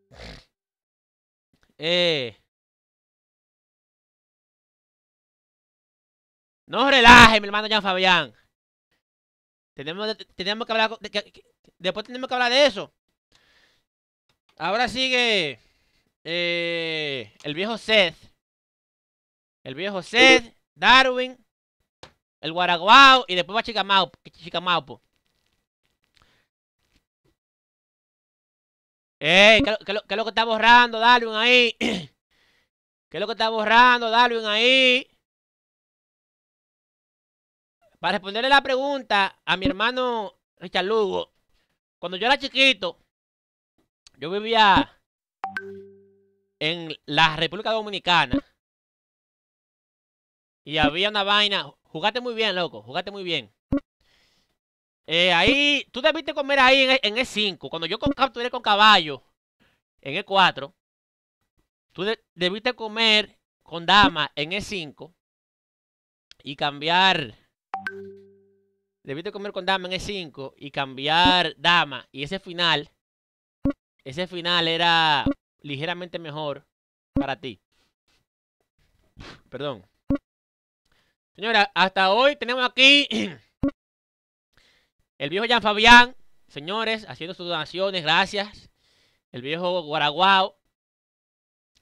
Eh. No relajes, mi hermano Jean Fabián. Tenemos, tenemos que hablar. De, después tenemos que hablar de eso. Ahora sigue. Eh, el viejo Seth. El viejo Seth Darwin, el Guaraguao y después va Chicamaupo. Chicamao. Ey, ¿qué, qué, qué es lo que está borrando Darwin ahí? (clears throat) ¿Qué es lo que está borrando Darwin ahí? Para responderle la pregunta a mi hermano Richard Lugo, cuando yo era chiquito, yo vivía en la República Dominicana. Y había una vaina. Jugaste muy bien, loco. Jugaste muy bien. Eh, ahí, tú debiste comer ahí en, e, en E5. Cuando yo capturé con caballo en E4, tú debiste comer con dama en E5 y cambiar. Debiste comer con dama en E5 y cambiar dama. Y ese final, ese final era ligeramente mejor para ti. Perdón. Señora, hasta hoy tenemos aquí (clears throat) el viejo Jean Fabián, señores, haciendo sus donaciones, gracias. El viejo Guaraguao,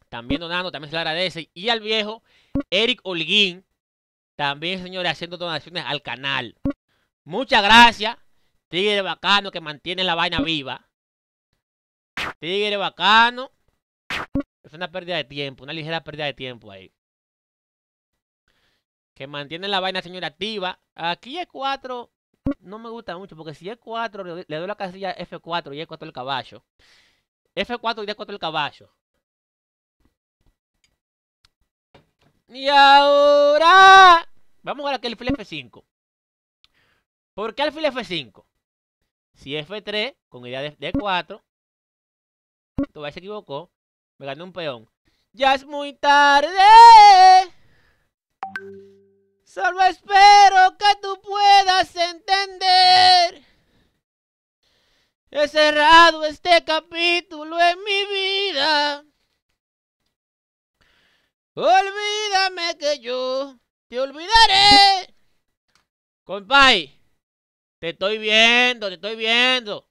también donando, también se le agradece. Y al viejo Eric Olguín, también, señores, haciendo donaciones al canal. Muchas gracias, Tigre Bacano, que mantiene la vaina viva. Tigre Bacano. Es una pérdida de tiempo, una ligera pérdida de tiempo ahí que mantiene la vaina, señora, activa. Aquí es 4 no me gusta mucho, porque si es 4 le doy la casilla F4 y E4 el caballo. F4 y D4 el caballo. Y ahora... Vamos a ver aquí el F5. ¿Por qué alfil F5? Si F3 con idea de D4... E Todavía se equivocó. Me gané un peón. Ya es muy tarde. Solo espero que tú puedas entender. He cerrado este capítulo en mi vida. Olvídame que yo te olvidaré. Compay, te estoy viendo, te estoy viendo.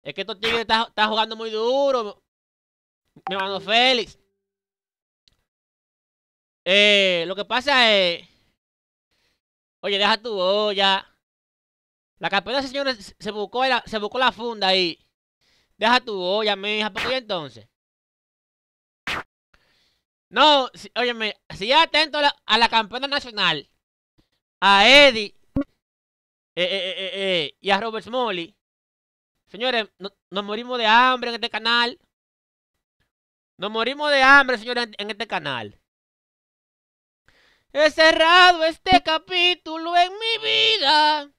Es que estos tigres están jugando muy duro. Me hermano Félix. Eh, lo que pasa es... Oye, deja tu olla. La campeona, señores, se buscó, la, se buscó la funda ahí. Deja tu olla, mija. ¿Por qué entonces? No, oye óyeme, si atento a la, campeona nacional, a Eddie eh eh, eh, eh, eh, y a Robert Smalley, señores, nos morimos de hambre en este canal. Nos morimos de hambre, señores, en este canal. He cerrado este capítulo en mi vida.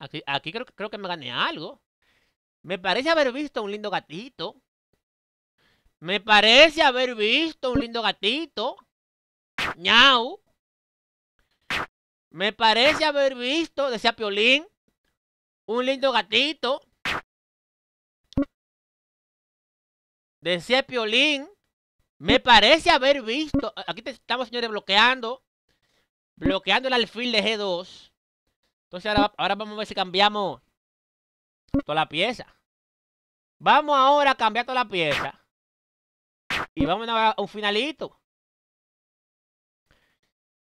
Aquí, aquí creo, creo que me gané algo. Me parece haber visto un lindo gatito. Me parece haber visto un lindo gatito. Ñau. Me parece haber visto, decía Piolín, un lindo gatito. Decía Piolín, me parece haber visto. Aquí te estamos, señores, bloqueando bloqueando el alfil de G2. Entonces ahora, vamos a ver si cambiamos toda la pieza. Vamos ahora a cambiar toda la pieza. Y vamos a un finalito.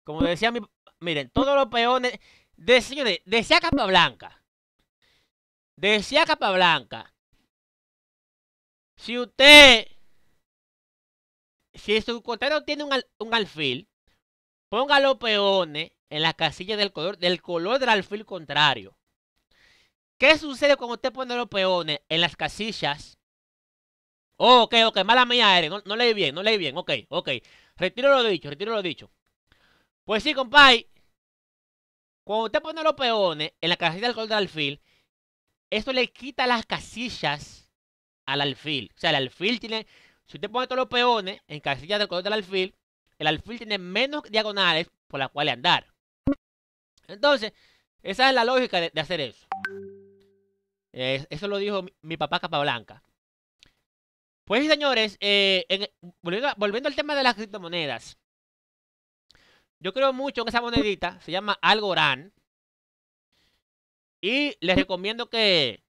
Como decía mi... Miren, todos los peones... De, decía Capa Blanca. Decía Capa Blanca. Si usted... Si su cotero tiene un alfil, Ponga los peones en las casillas del color, del color del alfil contrario. ¿Qué sucede cuando usted pone los peones en las casillas? Oh, ok, ok, mala mía eres. No, leí bien, no leí bien. Ok, ok. Retiro lo dicho, retiro lo dicho. Pues sí, compay. Cuando usted pone los peones en la casilla del color del alfil, esto le quita las casillas al alfil. O sea, el alfil tiene. Si usted pone todos los peones en casillas del color del alfil, el alfil tiene menos diagonales por las cuales andar. Entonces, esa es la lógica de, hacer eso. eso lo dijo mi, papá papá blanca Pues señores, eh, volviendo, al tema de las criptomonedas. Yo creo mucho Que esa monedita, se llama Algorand. Y les recomiendo que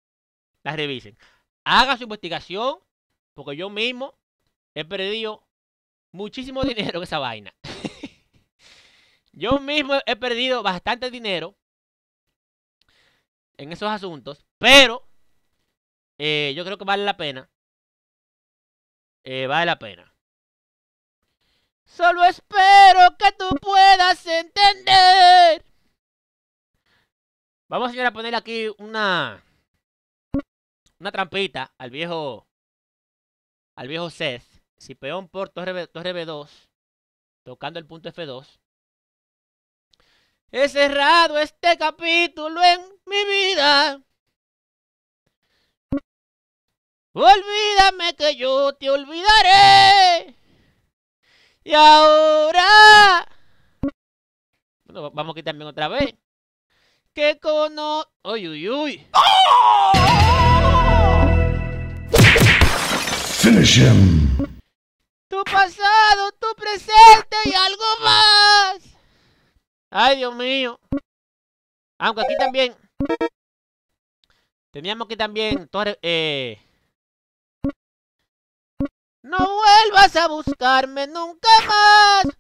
la revisen. Haga su investigación, porque yo mismo he perdido muchísimo dinero esa vaina. (laughs) Yo mismo he perdido bastante dinero en esos asuntos, pero eh, yo creo que vale la pena. Eh, vale la pena. Solo espero que tú puedas entender. Vamos, a poner aquí una una trampita al viejo al viejo Seth si peón por torre, B, torre B2, tocando el punto F2, he cerrado este capítulo en mi vida. Olvídame que yo te olvidaré. Y ahora... Bueno, vamos aquí también otra vez. Que cono... Uy, uy, uy. ¡Oh! Finish him tu pasado, tu presente y algo más. Ay, Dios mío. Aunque aquí también teníamos que también eh, No vuelvas a buscarme nunca más.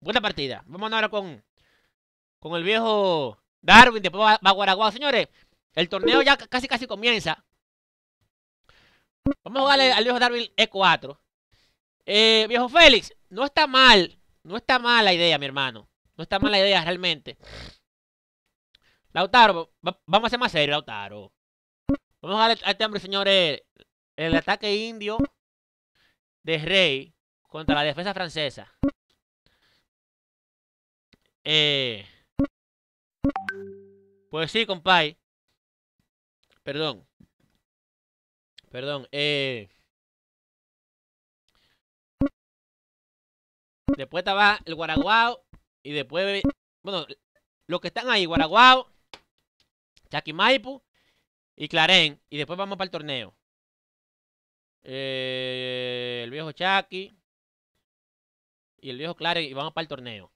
Buena partida. Vamos ahora con con el viejo Darwin, después va, a Guaraguá, Señores, el torneo ya casi casi comienza. Vamos a jugarle al viejo Darwin E4. Eh, viejo Félix, no está mal. No está mal la idea, mi hermano. No está mal la idea realmente. Lautaro, vamos a ser más serios, Lautaro. Vamos a darle a este hombre, señores, el ataque indio de Rey contra la defensa francesa. Eh, pues sí, compay. Perdón. Perdón, eh... Después estaba el Guaraguao y después, bueno, los que están ahí, Guaraguao, Maipu y Claren Y después vamos para el torneo. Eh, el viejo Chaki y el viejo Claren y vamos para el torneo.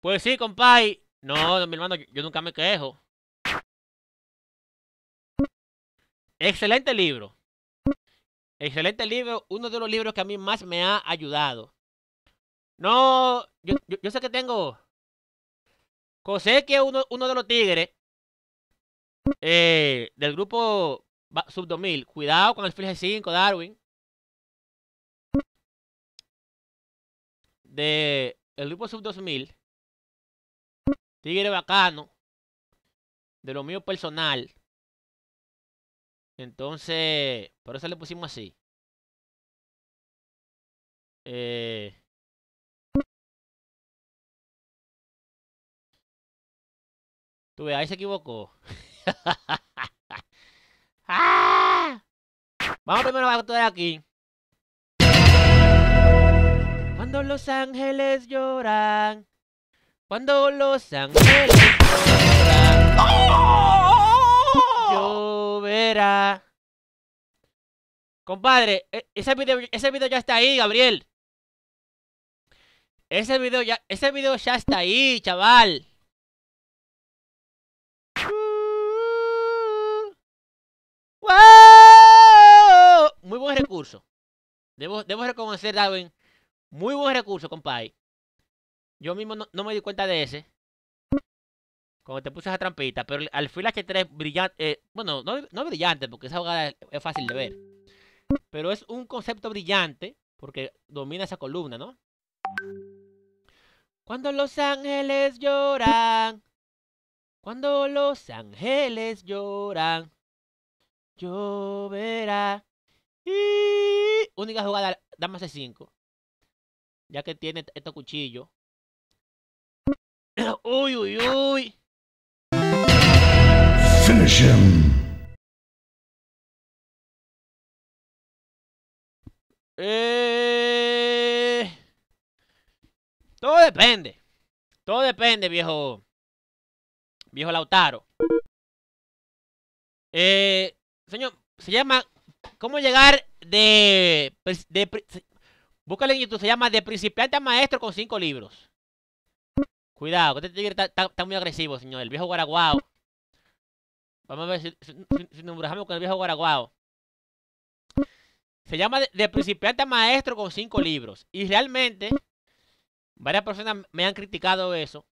Pues sí, compay. No, mi hermano, yo nunca me quejo. Excelente libro. Excelente libro, uno de los libros que a mí más me ha ayudado. No, yo, sé que tengo. José, que es uno, uno de los tigres eh, del grupo Sub 2000. Cuidado con el Flige 5, Darwin. De el grupo Sub 2000. Tigre bacano. De lo mío personal. Entonces, por eso le pusimos así. Eh... Tú ve, ahí se equivocó. (laughs) ¡Ah! Vamos primero a de aquí. Cuando los ángeles lloran. Cuando los ángeles Yo lloverá. Compadre, e, ese video, ese video ya está ahí, Gabriel. Ese video ya, ese video ya está ahí, chaval. Muy buen recurso. Debo, debo reconocer, Darwin. Muy buen recurso, compadre. Yo mismo no, me di cuenta de ese. Cuando te puse esa trampita. Pero al la H3 brillante. Eh, bueno, no, no, brillante, porque esa jugada es fácil de ver. Pero es un concepto brillante. Porque domina esa columna, ¿no? Cuando los ángeles lloran. Cuando los ángeles lloran. Lloverá. Y... Única jugada, dama C5. Ya que tiene estos cuchillo. (coughs) Uy, uy, uy. Finish him. Eh... Todo depende. Todo depende, viejo. Viejo Lautaro. Eh, señor, se llama ¿Cómo llegar de, pues, de, de Búscale en YouTube, se llama De principiante a maestro con cinco libros. Cuidado, que este tigre está, muy agresivo, señor. El viejo guaraguao. Vamos a ver si, nos embrujamos con el viejo guaraguao. Se llama de, principiante a maestro con cinco libros. Y realmente, varias personas me han criticado eso.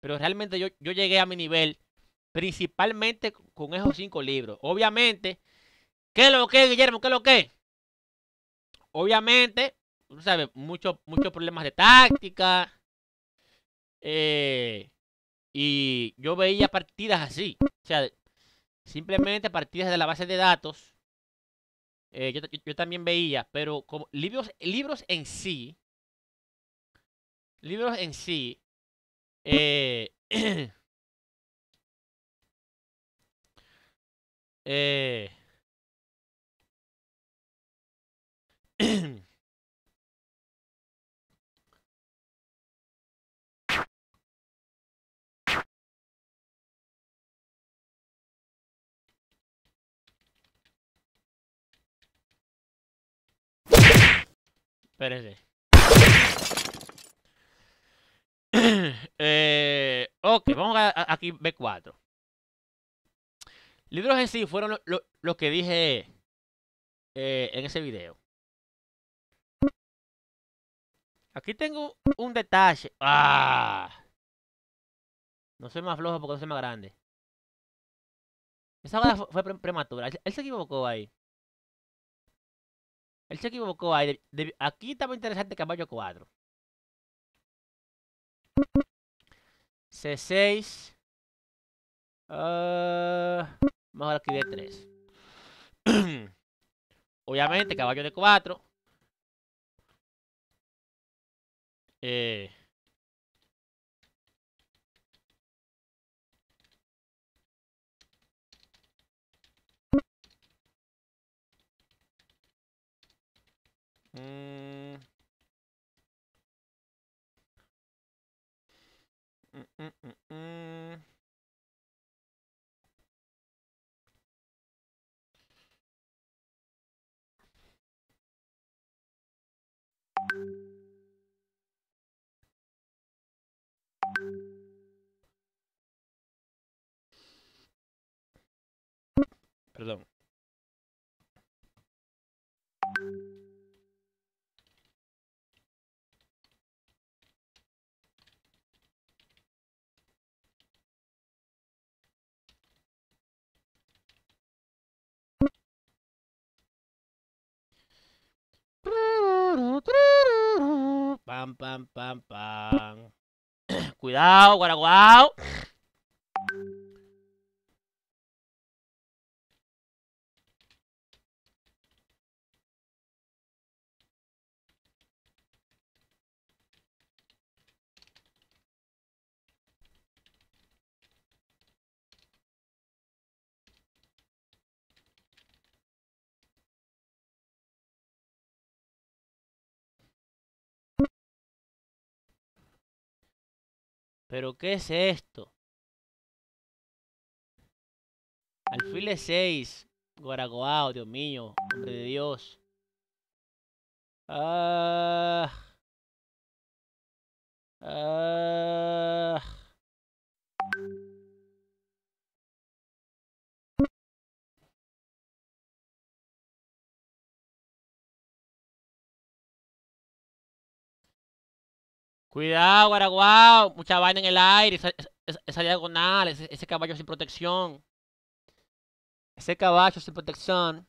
Pero realmente yo, yo llegué a mi nivel principalmente con esos cinco libros. Obviamente, ¿qué es lo que, Guillermo? ¿Qué es lo que? Obviamente, tú sabes, muchos problemas de táctica, eh, y yo veía partidas así. O sea, simplemente partidas de la base de datos. Eh, yo, también veía, pero como libros, libros en sí. Libros en sí. Eh, (clears throat) eh, (clears throat) eh Espérense. (clears throat) eh, ok, vamos a, ver aquí B4. Libros en sí fueron los lo, que dije eh, en ese video. Aquí tengo un detalle. ¡Ah! No soy más flojo porque no soy más grande. Esa fue, prematura. él se equivocó ahí. Él se equivocó ahí. aquí estaba interesante caballo 4. C6. Uh, mejor aquí de 3 Obviamente, caballo de 4. Eh, Mm-mm-mm. mm Pam, pam, pam, pam. (coughs) Cuidado, guaraguao. ¿Pero qué es esto? Alfile 6. Guaraguao, Dios mío. Hombre de Dios. Ah. Ah. Cuidado, Guaraguao. Mucha vaina en el aire. Esa, diagonal. Ese, caballo sin protección. Ese caballo sin protección.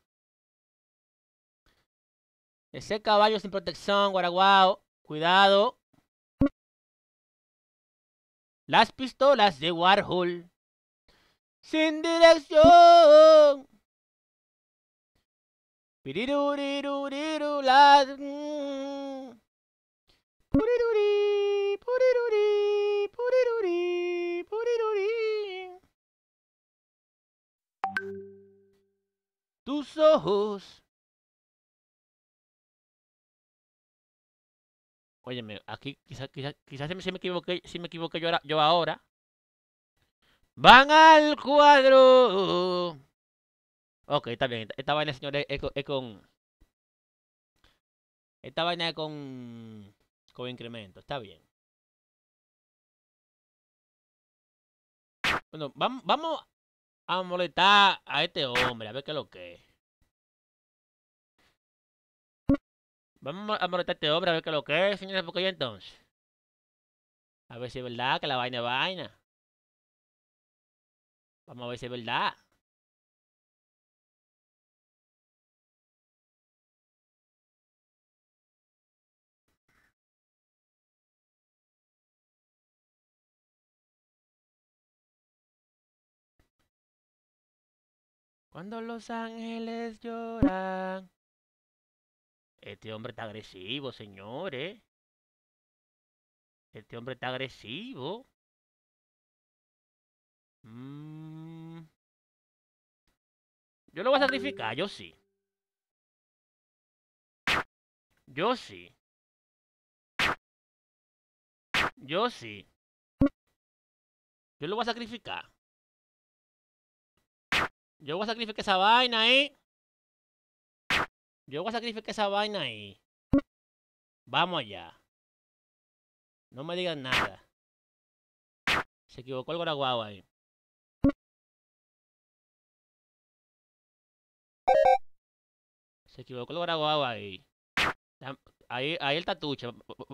Ese caballo sin protección, Guaraguao. Cuidado. Las pistolas de Warhol. Sin dirección. Mm. Tus ojos. Óyeme, aquí quizás quizás quizás si me equivoqué, si me equivoqué yo, yo ahora. Van al cuadro. Ok, está bien. Esta vaina, señores, es con... Esta vaina es con incremento. Está bien. Bueno, vamos a molestar a este hombre, a ver qué lo que Vamos a molestar a este hombre, a ver qué lo que es, señores, porque entonces. A ver si es verdad que la vaina es vaina. Vamos a ver si es verdad. Cuando los ángeles lloran. Este hombre está agresivo, señores. ¿eh? Este hombre está agresivo. Mm. Yo lo voy a sacrificar, yo sí. Yo sí. Yo sí. Yo lo voy a sacrificar. Yo voy a sacrificar esa vaina ahí. Yo voy a sacrificar esa vaina ahí. Vamos allá. No me digan nada. Se equivocó el Goraguao ahí. Se equivocó el Goraguao ahí. Ahí, ahí el tatuche.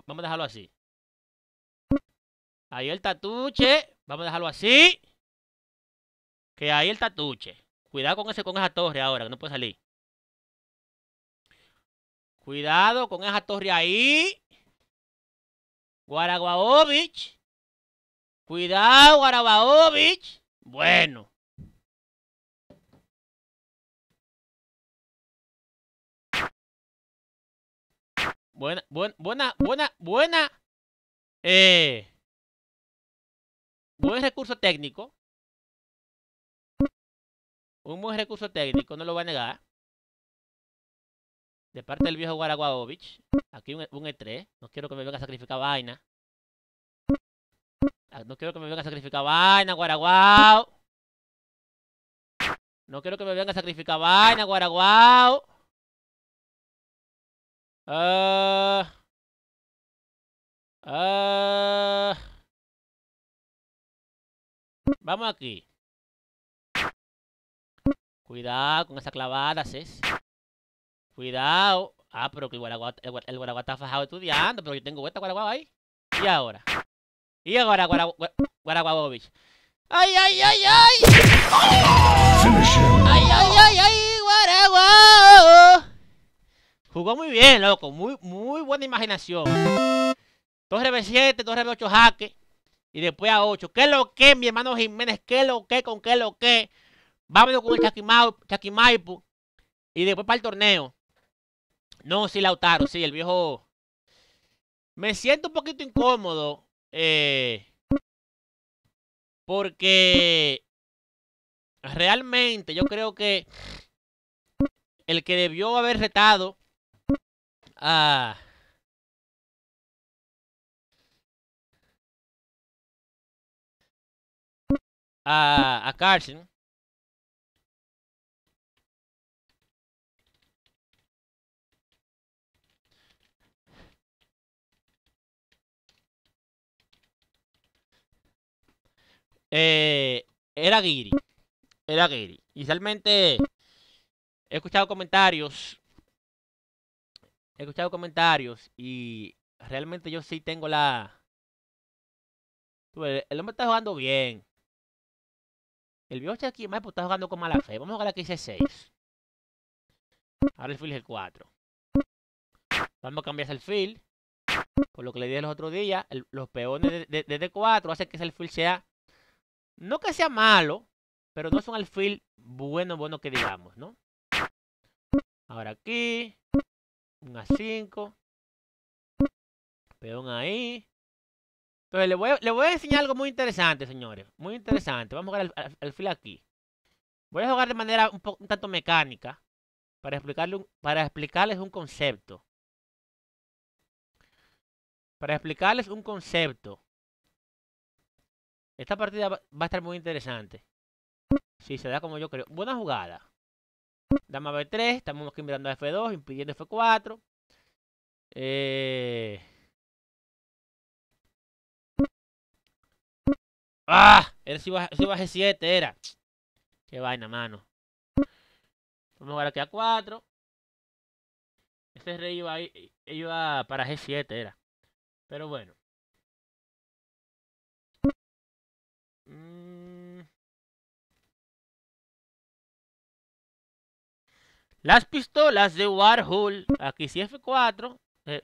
Vamos a dejarlo así. Ahí el tatuche. Vamos a dejarlo así. Que ahí el tatuche. Cuidado con, ese, con esa torre ahora, que no puede salir. Cuidado con esa torre ahí. Guaraguaovich. Cuidado, Guaraguaovich. Bueno. Buena, buena, buena, buena, buena. Eh, buen recurso técnico. Un buen recurso técnico, no lo va a negar. De parte del viejo Guaraguaovich. Aquí un, E3. No quiero que me venga a sacrificar vaina. Ah, no quiero que me venga a sacrificar vaina, Guaraguao. No quiero que me venga a sacrificar vaina, Guaraguao. Ah. Ah. Vamos aquí. Cuidado con esa clavada, es Cuidado. Ah, pero que el Guaragua está fajado estudiando, pero yo tengo esta Guaraguá ahí. Y ahora. Y ahora, Guaragua Guaraguabovich. ¡Ay, ay, ay, ay! ¡Ay, ay, ay, ay! ¡Guaraguá! Jugó muy bien, loco. Muy, muy buena imaginación. 2 rb 7 2 rb 8 jaque. Y después a 8. ¿Qué lo que, mi hermano Jiménez? ¿Qué lo que con qué lo que? Vámonos con el Chaquimau, y después para el torneo. No, sí, Lautaro, sí, el viejo. Me siento un poquito incómodo. Eh, porque realmente yo creo que el que debió haber retado a. a, a Carson Eh, era Giri. Era Giri. Y realmente he escuchado comentarios. He escuchado comentarios y realmente yo sí tengo la... El hombre está jugando bien. El viejo aquí pues está jugando con mala fe. Vamos a jugar aquí c 6. Ahora el field es el 4. Vamos a cambiar el field. Por lo que le dije los otro día los peones de, d 4 hacen que el field sea no que sea malo, pero no es un alfil bueno, bueno que digamos, ¿no? Ahora aquí, un A5, peón ahí. Entonces le voy, a, enseñar algo muy interesante, señores. Muy interesante. Vamos a jugar al, alfil aquí. Voy a jugar de manera un, un tanto mecánica para, explicarle para explicarles un concepto. Para explicarles un concepto. Esta partida va a estar muy interesante. Si sí, se da como yo creo. Buena jugada. Dama B3. Estamos aquí mirando a F2. Impidiendo F4. Eh. ¡Ah! Era si iba a g 7 era. Qué vaina, mano. Vamos a jugar aquí a 4. Este rey iba, iba para G7 era. Pero bueno. Mm. Las pistolas de Warhol, aquí si F4, eh,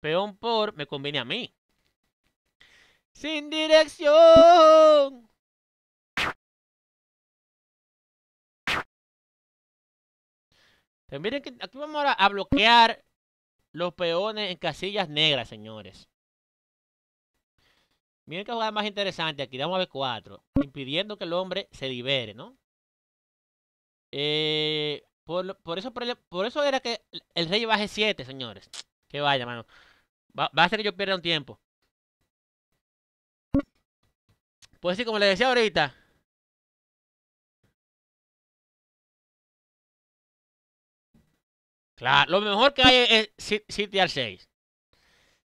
peón por, me conviene a mí. Sin dirección. Pues miren que aquí vamos a bloquear los peones en casillas negras, señores. Miren qué jugada más interesante aquí. Vamos a ver 4 Impidiendo que el hombre se libere, ¿no? Eh, por, por, eso, por eso era que el rey baje 7, señores. Que vaya, mano. Va, a ser que yo pierda un tiempo. Pues sí, como le decía ahorita. Claro, lo mejor que hay es al 6.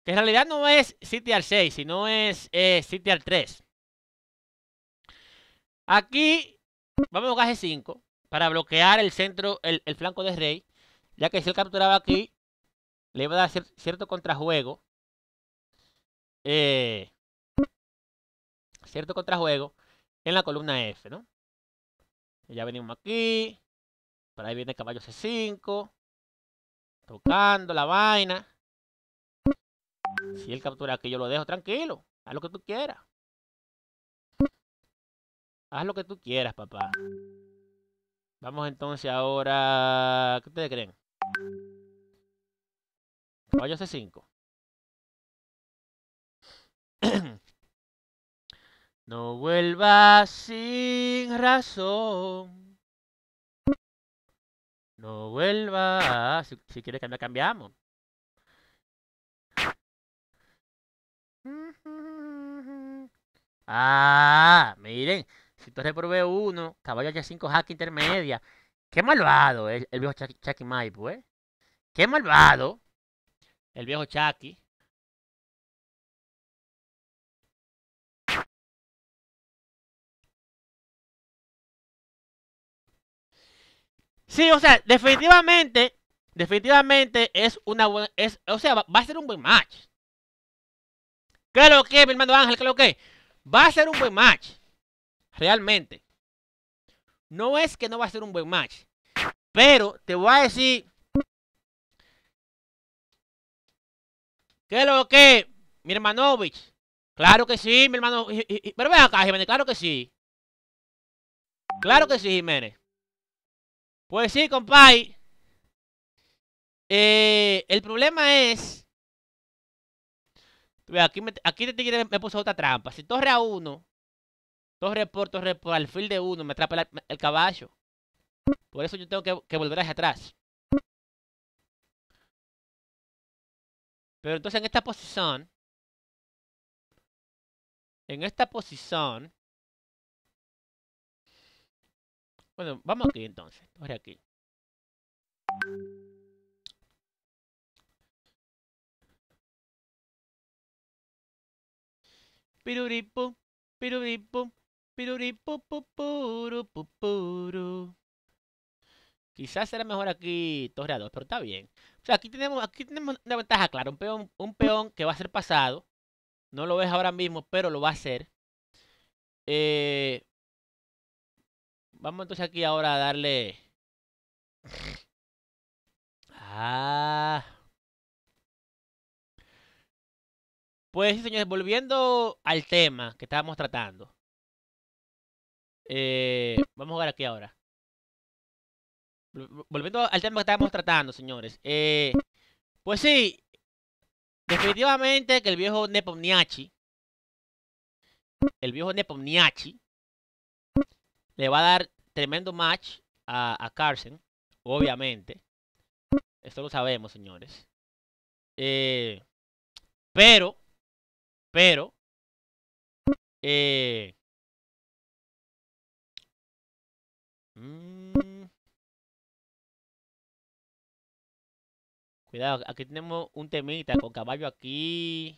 Que en realidad no es City al 6, sino es eh, al 3. Aquí vamos a g 5 para bloquear el centro, el, el, flanco de rey. Ya que si él capturaba aquí, le va a dar cierto contrajuego. Eh, cierto contrajuego en la columna F, ¿no? ya venimos aquí. Por ahí viene el caballo C5. Tocando la vaina. Si él captura aquí, yo lo dejo tranquilo. Haz lo que tú quieras. Haz lo que tú quieras, papá. Vamos entonces ahora... ¿Qué ustedes creen? Caballo C5. (clears throat) no vuelvas sin razón. No vuelvas. Si, si quieres cambiar, cambiamos. Ah, miren. Si tú reprobé uno, caballo H5, hack intermedia. Qué malvado el, viejo Chucky, Chucky pues. Qué malvado el viejo Chucky. Sí, o sea, definitivamente, definitivamente es una buena, es, o sea, va a ser un buen match. ¿Qué lo que, mi hermano Ángel? ¿Qué que? Va a ser un buen match. Realmente. No es que no va a ser un buen match. Pero te voy a decir. ¿Qué lo que? Mi hermanovich. Claro que sí, mi hermano. Pero ve acá, Jiménez. Claro que sí. Claro que sí, Jiménez. Pues sí, compadre. Eh, el problema es Aquí, me, aquí este me, puso otra trampa. Si torre a uno, torre por, torre por, alfil de uno, me atrapa el, caballo. Por eso yo tengo que, que, volver hacia atrás. Pero entonces en esta posición, en esta posición, bueno, vamos aquí entonces, torre aquí. piruripo, piruripo, piruripo, Quizás será mejor aquí torreador, pero está bien. O sea, aquí tenemos, aquí tenemos una ventaja clara. Un peón, un peón que va a ser pasado. No lo ves ahora mismo, pero lo va a hacer. Eh, vamos entonces aquí ahora a darle... Ah, Pues sí, señores, volviendo al tema que estábamos tratando. Eh, vamos a jugar aquí ahora. Volviendo al tema que estábamos tratando, señores. Eh, pues sí, definitivamente que el viejo Nepomniachi, el viejo Nepomniachi, le va a dar tremendo match a, Carson, obviamente. Esto lo sabemos, señores. Eh, pero pero eh, mmm, cuidado, aquí tenemos un temita con caballo aquí.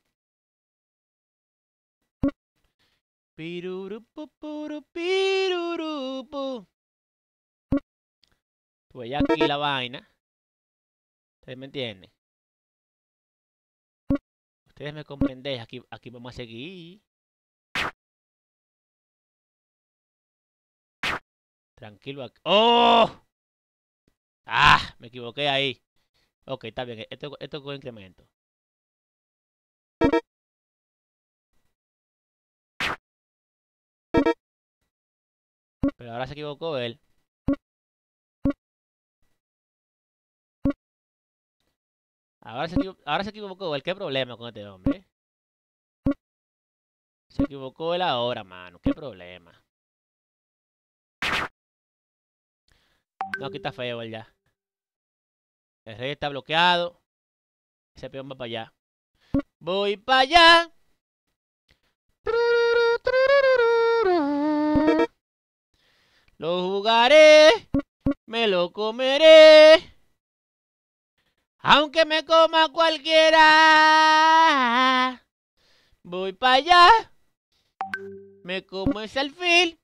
Pues ya aquí la vaina. ¿Ustedes me entienden? Ustedes me comprenden. Aquí, aquí vamos a seguir. Tranquilo aquí. ¡Oh! ¡Ah! Me equivoqué ahí. Ok, está bien. Esto, esto es con incremento. Pero ahora se equivocó él. Ahora se, equivocó él. ¿Qué problema con este hombre? Se equivocó él ahora, mano. ¿Qué problema? No, aquí está feo él ya. El rey está bloqueado. Ese peón va para allá. Voy para allá. Lo jugaré, me lo comeré. Aunque me coma cualquiera, voy para allá, me como ese alfil.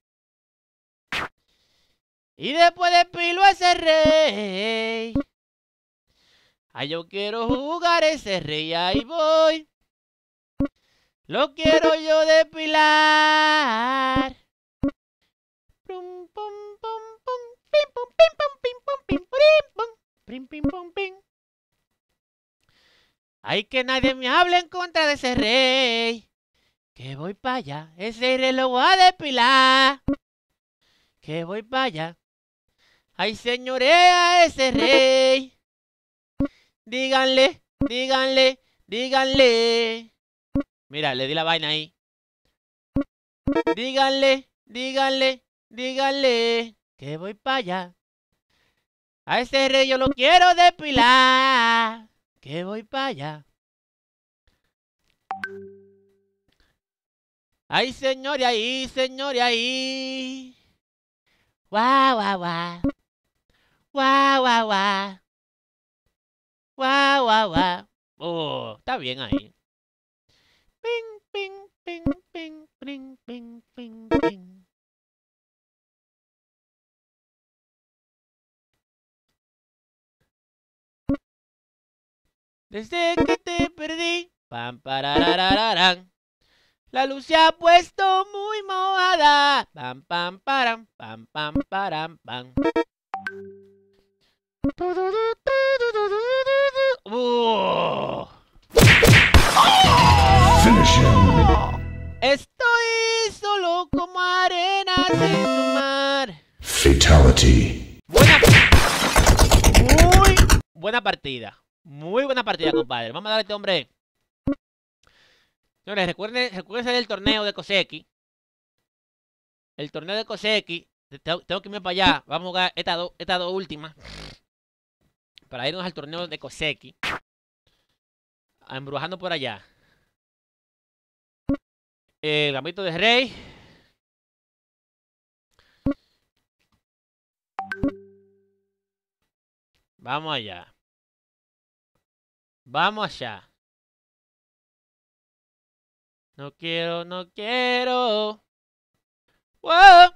Y después despilo ese rey. Ay, ah, yo quiero jugar ese rey, ahí voy. Lo quiero yo depilar pum, pum, pum, pim, pum, pim, pum, pim, pum, pim, pim, pim, pum, pim. Ay, que nadie me hable en contra de ese rey. Que voy para allá, ese rey lo voy a depilar. Que voy para allá. Ay, señorea ese rey. Díganle, díganle, díganle. Mira, le di la vaina ahí. Díganle, díganle, Dígale que voy para allá. A ese rey yo lo quiero depilar. Que voy para allá. Ay, señor, y ahí, señor, y ahí. Guau, guau, guau. Guau, guau, guau. Guau, guau, guau. Oh, está bien ahí. Ping, ping, ping, ping, ping, ping, ping, ping. Desde que te perdí, pam pararararán. La luz se ha puesto muy mojada. Pam pam param, pam pam param pam. Estoy solo como arena en su mar. Fatality. Buena. buena partida. Muy buena partida, compadre. Vamos a darle a este hombre. Señores, recuerden, recuerden el torneo de Koseki. El torneo de Koseki. Tengo, que irme para allá. Vamos a jugar estas dos últimas. Para irnos al torneo de Koseki. Embrujando por allá. El gambito de rey. Vamos allá. Vamos allá. No quiero, no quiero. ¡Wow!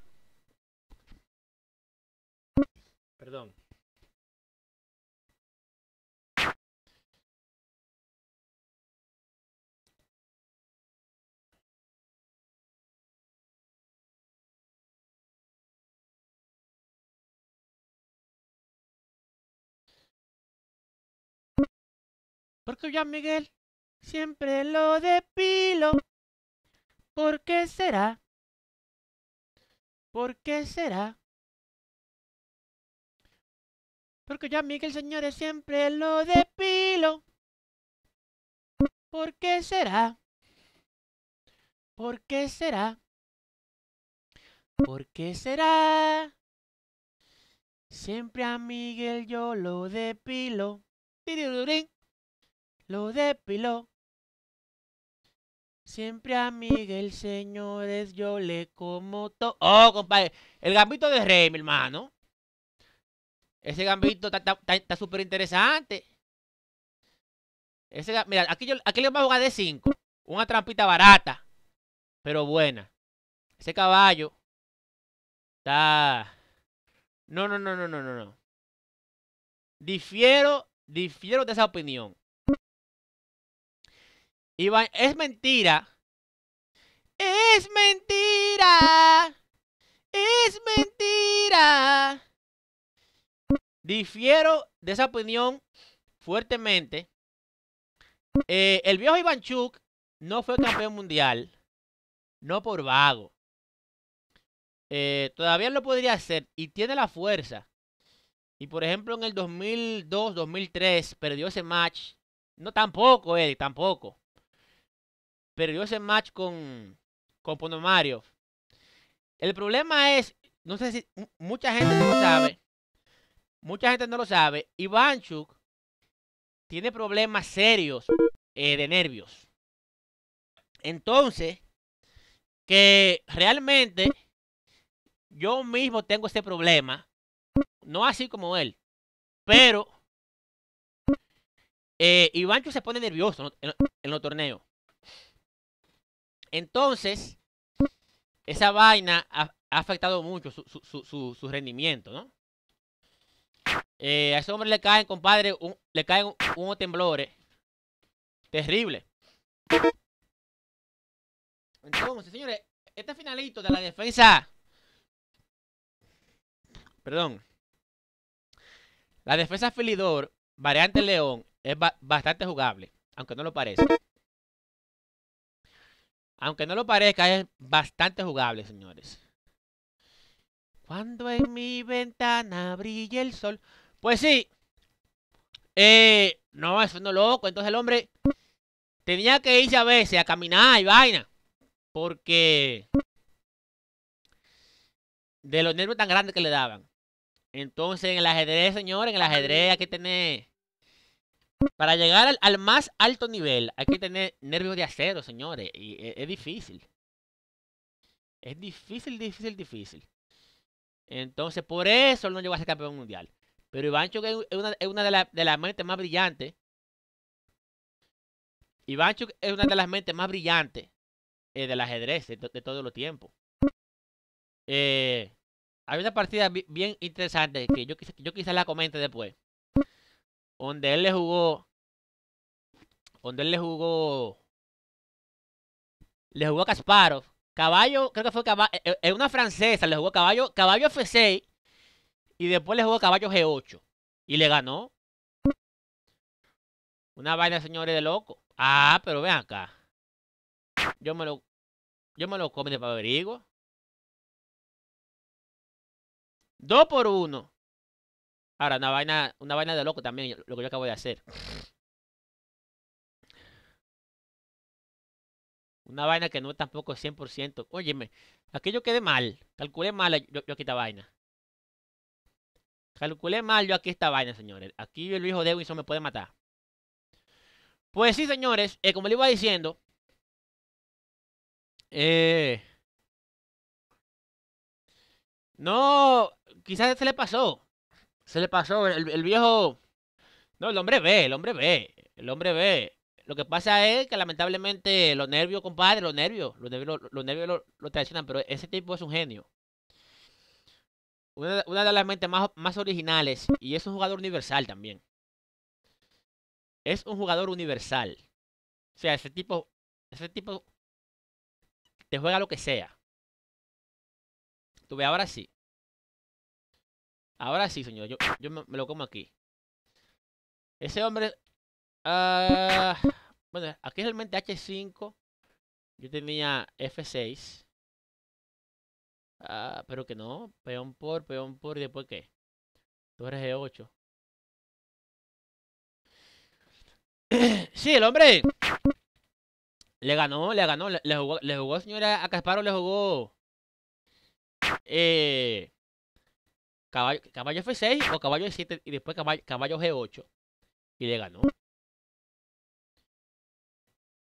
Perdón. Porque yo a Miguel siempre lo depilo. ¿Por qué será? ¿Por qué será? Porque yo a Miguel, señores, siempre lo depilo. ¿Por qué será? ¿Por qué será? ¿Por qué será? Siempre a Miguel yo lo depilo lo depiló. Siempre a Miguel, señores, yo le como todo. Oh, compadre, el gambito de rey, mi hermano. Ese gambito está súper interesante. Ese, mira, aquí, yo, aquí le vamos a jugar de 5. Una trampita barata, pero buena. Ese caballo está... No, no, no, no, no, no. Difiero, difiero de esa opinión es mentira. Es mentira. Es mentira. Difiero de esa opinión fuertemente. Eh, el viejo Ivanchuk no fue campeón mundial. No por vago. Eh, todavía lo podría hacer y tiene la fuerza. Y por ejemplo en el 2002-2003 perdió ese match. No tampoco Eddie, tampoco. Perdió ese match con, con Ponomario. El problema es, no sé si mucha gente no lo sabe. Mucha gente no lo sabe. Ivanchuk tiene problemas serios eh, de nervios. Entonces, que realmente yo mismo tengo este problema. No así como él. Pero eh, Ivanchuk se pone nervioso en los torneos. Entonces, esa vaina ha, afectado mucho su, su, su, rendimiento, ¿no? Eh, a ese hombre le caen, compadre, le caen unos temblores. Terrible. Entonces, señores, este finalito de la defensa. Perdón. La defensa Filidor, variante León, es bastante jugable, aunque no lo parece. Aunque no lo parezca, es bastante jugable, señores. Cuando en mi ventana brilla el sol. Pues sí. Eh, no, eso no loco. Entonces el hombre tenía que irse a veces a caminar y vaina. Porque de los nervios tan grandes que le daban. Entonces, en el ajedrez, señor, en el ajedrez hay que tener para llegar al, más alto nivel hay que tener nervios de acero, señores. Y e, es, difícil. Es difícil, difícil, difícil. Entonces, por eso no llegó a ser campeón mundial. Pero Ivanchuk es una, es una de, las mentes más brillantes. Ivanchuk eh, es una de las mentes más brillantes del ajedrez de, todos los tiempos. Eh, hay una partida bien interesante que yo, yo quizás la comente después donde él le jugó, donde él le jugó, le jugó a Kasparov. Caballo, creo que fue caballo, eh, eh, es una francesa, le jugó caballo, caballo F6 y después le jugó caballo G8 y le ganó. Una vaina, señores, de loco. Ah, pero ven acá. Yo me lo, yo me lo comí de averiguo. dos por uno. Ahora, una vaina, una vaina de loco también, lo que yo acabo de hacer. Una vaina que no es tampoco 100%. Óyeme, aquí yo quedé mal. Calculé mal yo, aquí esta vaina. Calculé mal yo aquí esta vaina, señores. Aquí el hijo de Wilson me puede matar. Pues sí, señores, eh, como le iba diciendo, eh, no, quizás se le pasó. Se le pasó, el, viejo... No, el hombre ve, el hombre ve, el hombre ve. Lo que pasa es que lamentablemente los nervios, compadre, los nervios, los nervios, los lo, traicionan, pero ese tipo es un genio. Una, una de las mentes más, más, originales y es un jugador universal también. Es un jugador universal. O sea, ese tipo, ese tipo te juega lo que sea. Tú ve ahora sí. Ahora sí, señor. Yo, yo me, lo como aquí. Ese hombre... Ah, bueno, aquí realmente H5. Yo tenía F6. Ah, pero que no. Peón por, peón por. ¿Y después qué? Tú eres G8. (clears throat) sí, el hombre... Le ganó, le ganó. Le, jugó, le jugó señora, a Casparo, le jugó... Eh caballo, caballo F6 o caballo E7 y después caballo, G8. Y le ganó.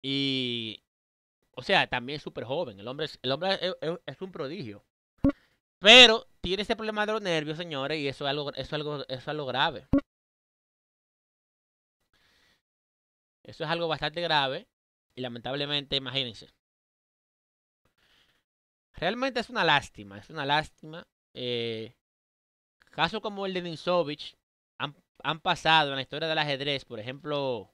Y. O sea, también es súper joven. El hombre, es, el hombre es, un prodigio. Pero tiene ese problema de los nervios, señores, y eso es algo, eso algo, eso es algo grave. Eso es algo bastante grave. Y lamentablemente, imagínense. Realmente es una lástima. Es una lástima. Eh, Casos como el de Dinsovich han, han pasado en la historia del ajedrez. Por ejemplo,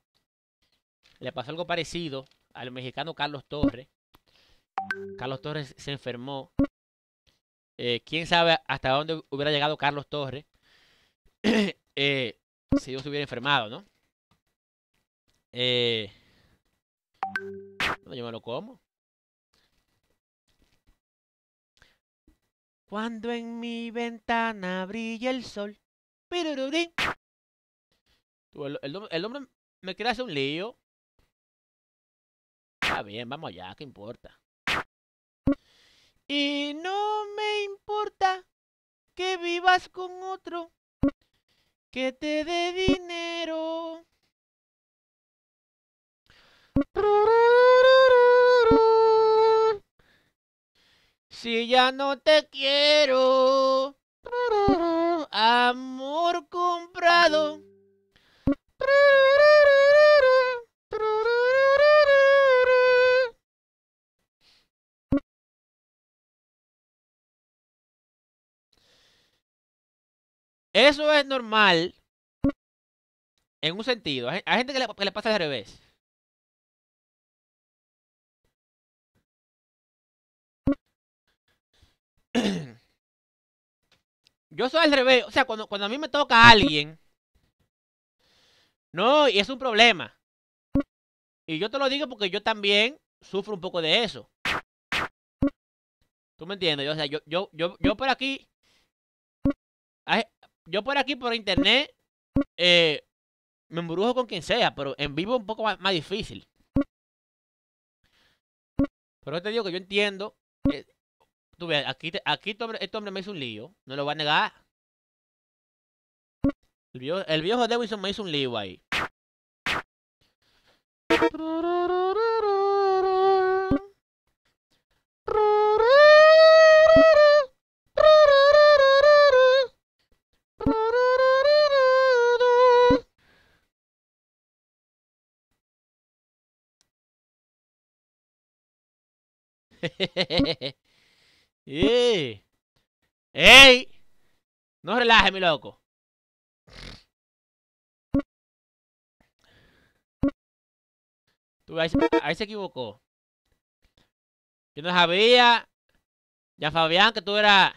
le pasó algo parecido al mexicano Carlos Torres. Carlos Torres se enfermó. Eh, quién sabe hasta dónde hubiera llegado Carlos Torres (clears throat) eh, si yo se hubiera enfermado, ¿no? no, eh, yo como. Cuando en mi ventana brilla el sol. el, hombre me quiere hacer un lío. Está bien, vamos allá, ¿qué importa? Y no me importa que vivas con otro, que te dé dinero. Si ya no te quiero, amor comprado. Eso es normal en un sentido. Hay gente que le, pasa al revés. Yo soy al revés. O sea, cuando, cuando a mí me toca a alguien. No, y es un problema. Y yo te lo digo porque yo también sufro un poco de eso. ¿Tú me entiendes? O sea, yo, yo, yo, yo por aquí. Yo por aquí, por internet. Eh, me embrujo con quien sea, pero en vivo es un poco más, difícil. Pero te digo que yo entiendo aquí, aquí este, este hombre me hizo un lío. No lo va a negar. El viejo, el viejo Davidson me hizo un lío ahí. (laughs) ¡Ey! ¡Ey! No relaje, mi loco. ahí, se equivocó. Yo no sabía. Ya Fabián, que tú eras.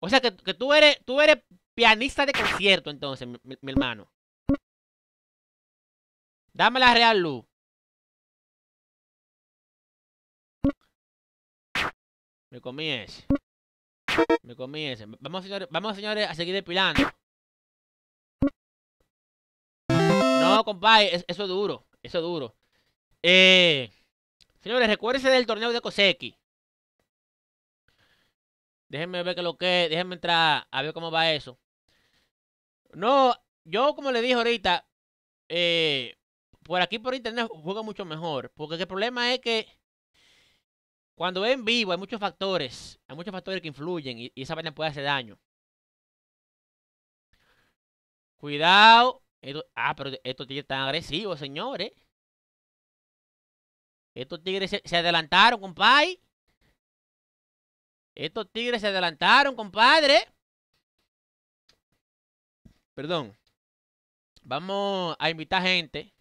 O sea, que, que tú eres tú eres pianista de concierto, entonces, mi, mi hermano. Dame la real luz. Me comí Me comí Vamos, señores, vamos, señores, a seguir depilando. No, compadre, eso es duro. Eso es duro. Eh, señores, recuérdense del torneo de Koseki. Déjenme ver que lo que Déjenme entrar a ver cómo va eso. No, yo como le dije ahorita, eh, por aquí por internet juega mucho mejor. Porque el problema es que cuando es en vivo hay muchos factores, hay muchos factores que influyen y, esa vaina puede hacer daño. Cuidado. ah, pero estos tigres están agresivos, señores. Estos tigres se adelantaron, compadre. Estos tigres se adelantaron, compadre. Perdón. Vamos a invitar gente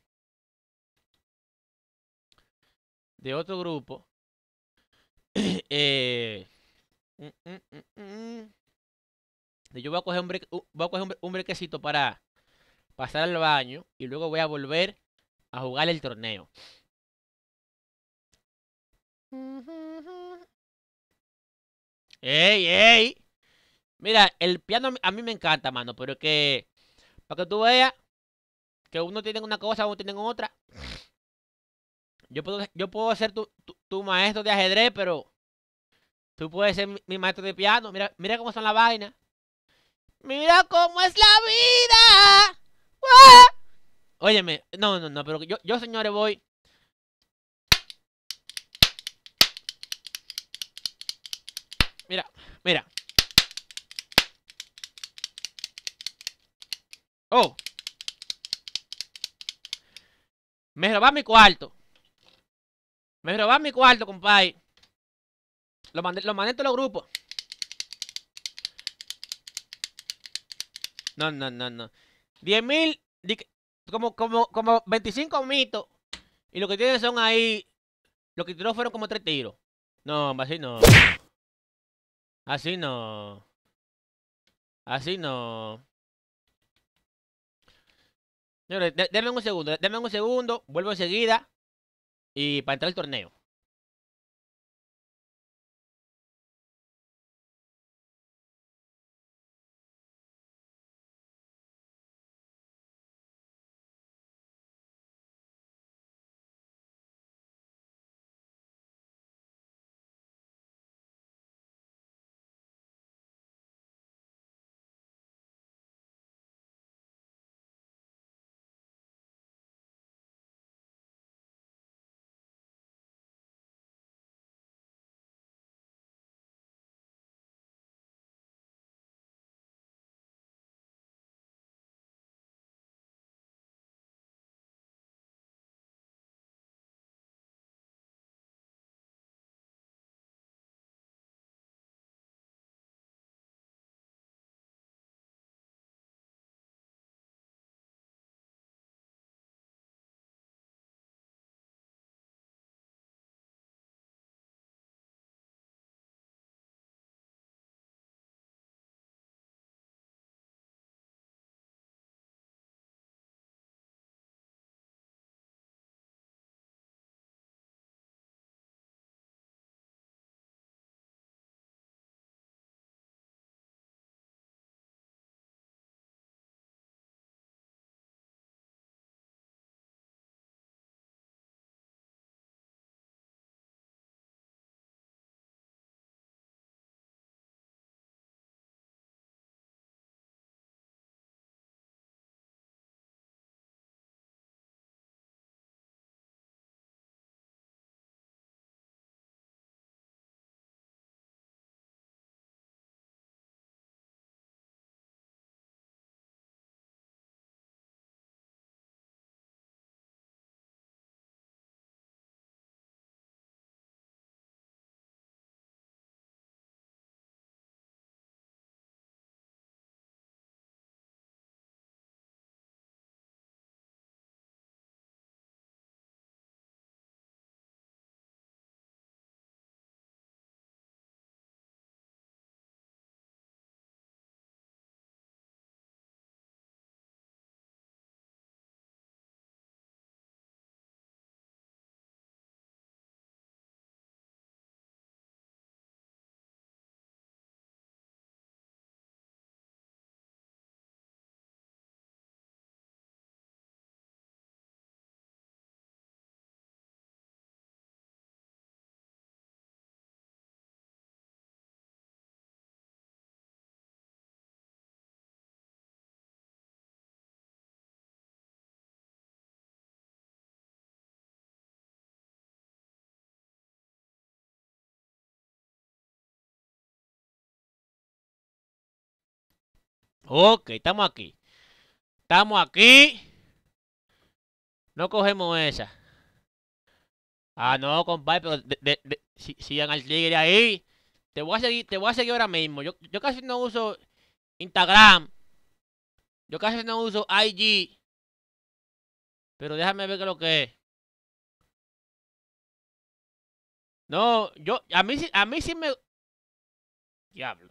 de otro grupo. Eh, mm, mm, mm, yo voy a coger un, brequecito para pasar al baño y luego voy a volver a jugar el torneo. ¡Ey, ey! Mira, el piano a mí me encanta, mano, pero que... Para que tú veas que uno tiene una cosa, uno tiene otra. Yo puedo, yo puedo ser tu, tu maestro de ajedrez, pero Tú puedes ser mi, maestro de piano. Mira, mira cómo son las vainas. Mira cómo es la vida. ¡Ah! Óyeme, no, no, no, pero yo, yo señores, voy. Mira, mira. Oh. Me robas mi cuarto. Me robas mi cuarto, compadre. Los mandé, lo los grupos. No, no, no, no. mil como, como, como 25 mitos. Y lo que tienen son ahí. Lo que tiró fueron como tres tiros. No, así no. Así no. Así no. Señores, denme un segundo. Denme un segundo. Vuelvo enseguida. Y para entrar al torneo. Ok, estamos aquí. Estamos aquí. No cogemos esa. Ah, no, compadre, pero de, si, sigan al tigre ahí. Te voy a seguir, te voy a seguir ahora mismo. Yo, yo casi no uso Instagram. Yo casi no uso IG. Pero déjame ver qué es lo que es. No, yo, a mí, a mí sí me... Diablo.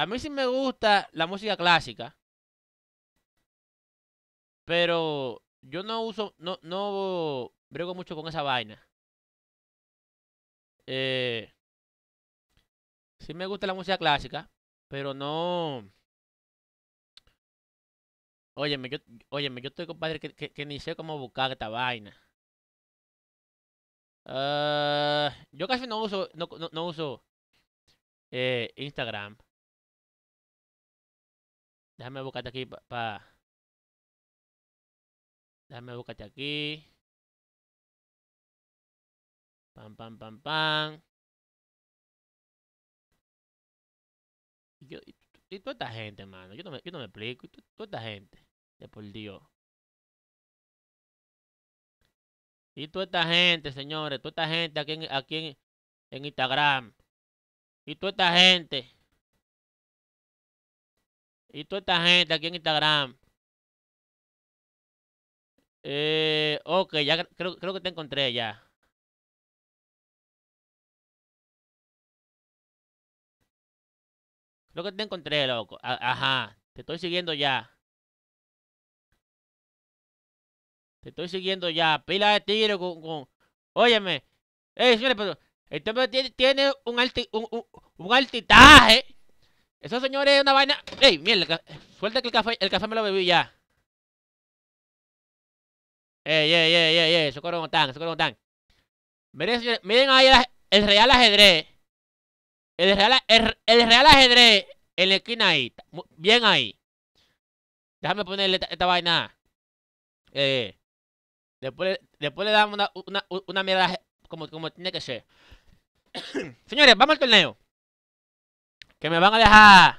A mí sí me gusta la música clásica. Pero yo no uso, no, no brego mucho con esa vaina. Eh, sí me gusta la música clásica, pero no. Óyeme, yo, yo estoy, compadre, que, que, ni sé cómo buscar esta vaina. Ah, yo casi no uso, no, no, no uso eh, Instagram. Déjame buscarte aquí Pa. Déjame buscarte aquí. Pam, pam, pam, pam. y, toda esta gente, mano. Yo no me, yo no me explico. Y toda esta gente. De por Dios. Y toda esta gente, señores. Toda esta gente aquí en, aquí en, en Instagram. Y toda esta gente. Y toda esta gente aquí en Instagram. Eh, ok, ya creo, creo que te encontré ya. Creo que te encontré, loco. Ajá, te estoy siguiendo ya. Te estoy siguiendo ya. Pila de tiro con... con... Óyeme. Eh, señores, pero... El tema tiene, tiene un, alti, un, un altitaje. Eso, señores, es una vaina. ¡Ey! Mierda, suelta que el café, el café me lo bebí ya. ¡Ey, ey, ey, ey, ey! Socorro tan, socorro tan. Miren, señores, miren ahí el, Real Ajedrez. El Real, el, Real Ajedrez en la esquina ahí. Bien ahí. Déjame ponerle esta, esta vaina. Eh, después, después le damos una, una, una mierda como, como tiene que ser. (coughs) señores, vamos al torneo. Que me van a dejar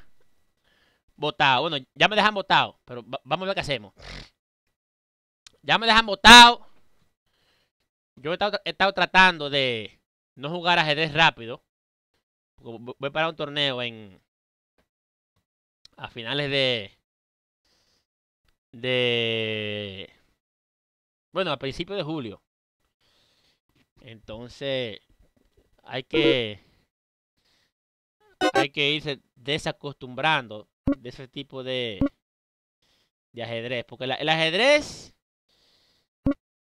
votado. Bueno, ya me dejan votado, pero vamos a ver qué hacemos. Ya me dejan votado. Yo he estado, tratando de no jugar a ajedrez rápido. Voy para un torneo en a finales de de bueno, a principios de julio. Entonces, hay que hay que irse desacostumbrando de ese tipo de, de ajedrez. Porque el ajedrez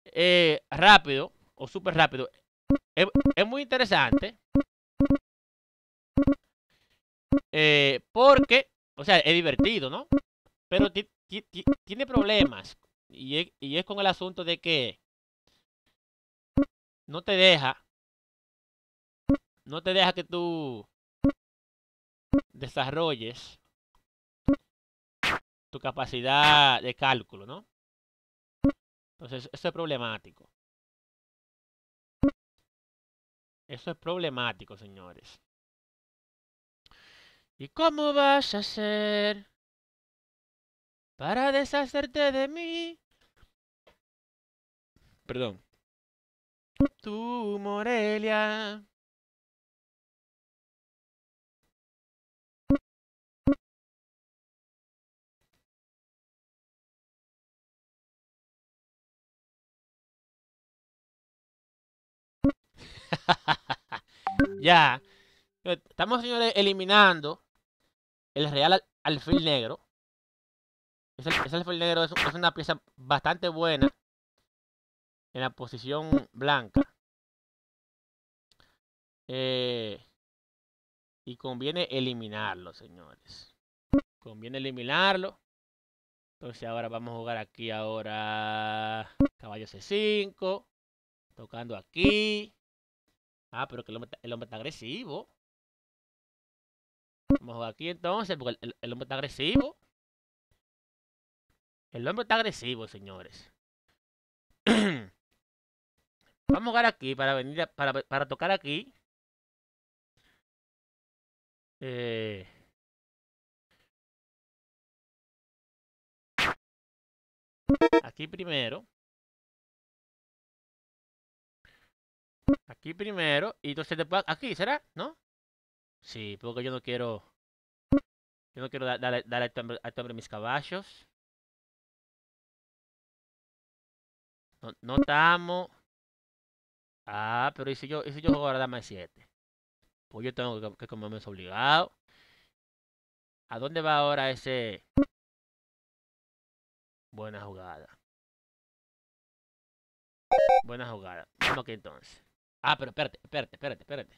eh, rápido o súper rápido es, muy interesante. Eh, porque, o sea, es divertido, ¿no? Pero tiene problemas. Y y es con el asunto de que no te deja. No te deja que tú desarrolles tu capacidad de cálculo, ¿no? Entonces, esto es problemático. Eso es problemático, señores. ¿Y cómo vas a hacer para deshacerte de mí? Perdón. Tu Morelia. (laughs) ya. Estamos, señores, eliminando el Real Alfil Negro. Ese, Alfil Negro es, es, una pieza bastante buena en la posición blanca. Eh, y conviene eliminarlo, señores. Conviene eliminarlo. Entonces ahora vamos a jugar aquí ahora caballo C5. Tocando aquí. Ah, pero que el hombre, está agresivo. Vamos a jugar aquí entonces, porque el, hombre está agresivo. El hombre está agresivo, señores. (clears throat) Vamos a jugar aquí para venir para, para tocar aquí. Eh. Aquí primero. Aquí primero. Y entonces después... Aquí, ¿será? ¿No? Sí, porque yo no quiero... Yo no quiero dar, darle, darle a, este a este mis caballos. No, estamos... Ah, pero ¿y si yo, y si yo juego a 7? Pues yo tengo que, como comerme eso obligado. ¿A dónde va ahora ese...? Buena jugada. Buena jugada. Vamos entonces. Ah, pero espérate, espérate, espérate, espérate.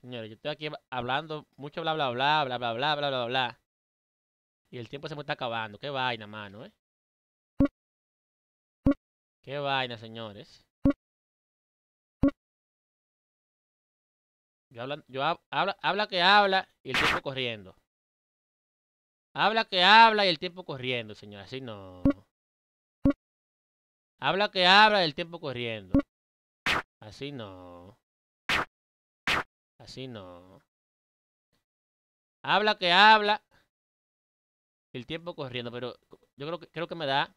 Señores, yo estoy aquí hablando mucho bla bla bla bla bla bla bla bla bla. Y el tiempo se me está acabando. Qué vaina, mano, ¿eh? Qué vaina, señores. Yo hablan, yo habla, habla que habla y el tiempo corriendo. Habla que habla y el tiempo corriendo, señor. Así no. Habla que habla y el tiempo corriendo. Así no. Así no. Habla que habla. El tiempo corriendo, pero yo creo que, creo que me da.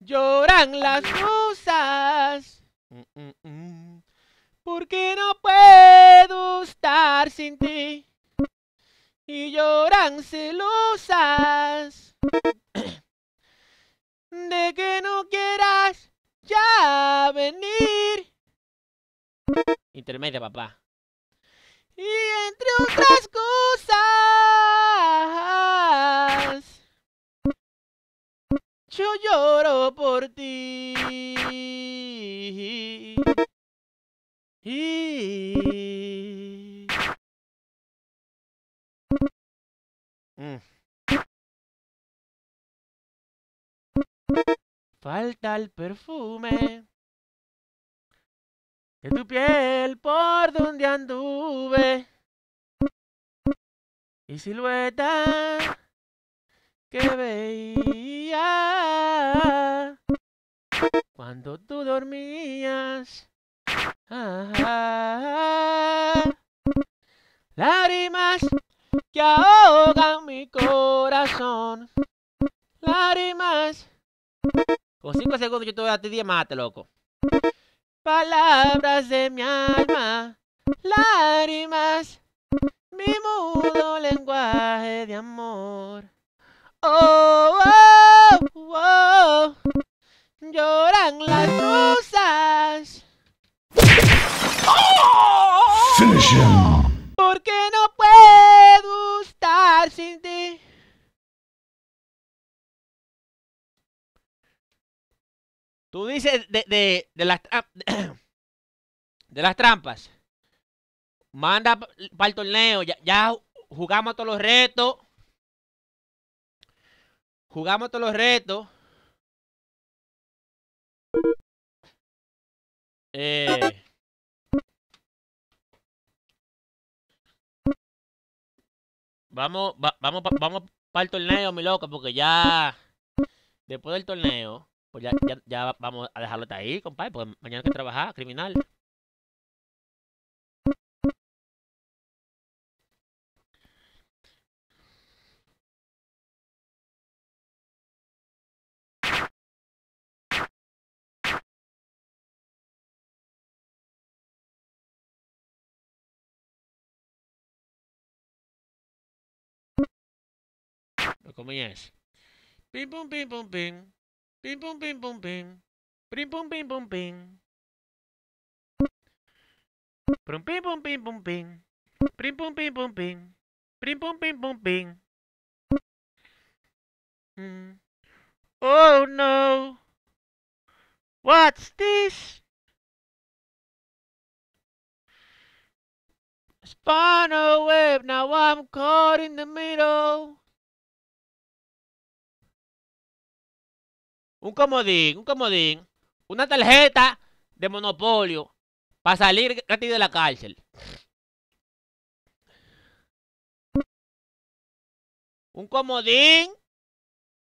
Lloran las musas. Mm, mm, mm. Porque no puedo estar sin ti y lloran celosas (clears throat) de que no quieras ya venir. Intermedia, papá. Y entre otras cosas, yo lloro por ti. Falta el perfume de tu piel por donde anduve y silueta que veía cuando tú dormías. Ah, ah, ah, Lágrimas que ahogan mi corazón. Lágrimas. Con cinco segundos yo te voy a te loco. Palabras de mi alma, lágrimas, mi mudo lenguaje de amor. Oh, oh, oh, lloran las rosas. ¿Por qué no puedo? Cindy? Tú dices de, de, de las, (coughs) de las trampas. Manda para el torneo. Ya, ya jugamos todos los retos. Jugamos todos los retos. Eh. Vamos, va, vamos, vamos para el torneo, mi loco, porque ya después del torneo, pues ya, ya, vamos a dejarlo hasta ahí, compadre, porque mañana hay que trabajar, criminal. Comienza. Pim, pum, pim, pum, pim. Pim, pum, pim, pum, pim. Pim, pum, pim, pum, pim. Pum, pim, pum, pim, pum, pim. Pim, pum, pim, pum, pim. Pim, pum, pim, pum, pim. Hmm. Oh no! What's this? Spinal web, now I'm caught in the middle. Un comodín, un comodín. Una tarjeta de monopolio para salir gratis de la cárcel. Un comodín.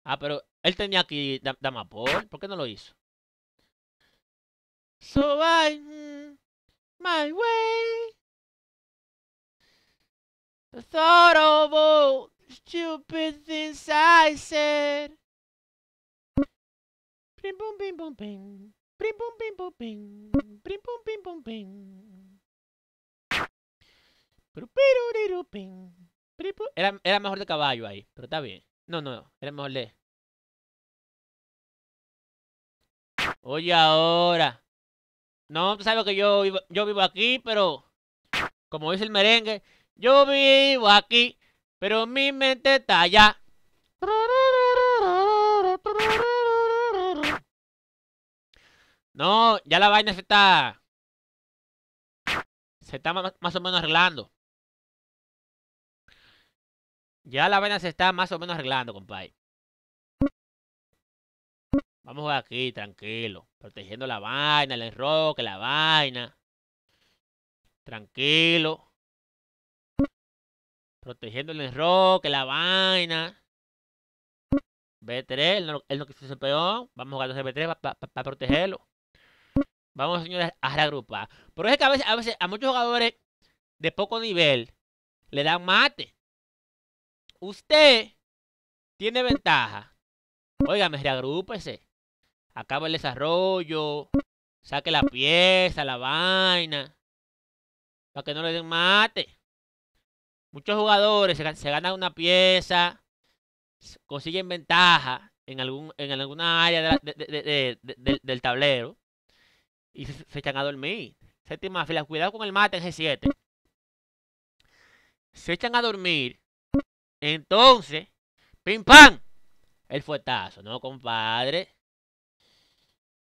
Ah, pero él tenía aquí Damapol. ¿Por qué no lo hizo? So mm, My way. The thought of stupid things pim pum pim pum Prim pum pim pum Era, era mejor de caballo ahí, pero está bien. No, no, era mejor de... Oye, ahora. No, tú sabes que yo vivo, yo vivo aquí, pero... Como dice el merengue, yo vivo aquí, pero mi mente está allá. No, ya la vaina se está... Se está más o menos arreglando. Ya la vaina se está más o menos arreglando, compadre. Vamos aquí, tranquilo. Protegiendo la vaina, el enroque, la vaina. Tranquilo. Protegiendo el enroque, la vaina. B3, él no, que quiso ser peón. Vamos a jugar los B3 para protegerlo. Vamos, señores, a reagrupar. Pero es que a veces, a muchos jugadores de poco nivel le dan mate. Usted tiene ventaja. Óigame, reagrúpese. Acaba el desarrollo. Saque la pieza, la vaina. Para que no le den mate. Muchos jugadores se, ganan una pieza. Consiguen ventaja en, algún, en alguna área del tablero y se, echan a dormir. Séptima fila, cuidado con el mate en G7. Se echan a dormir. Entonces, pim pam, el fuetazo, ¿no, compadre?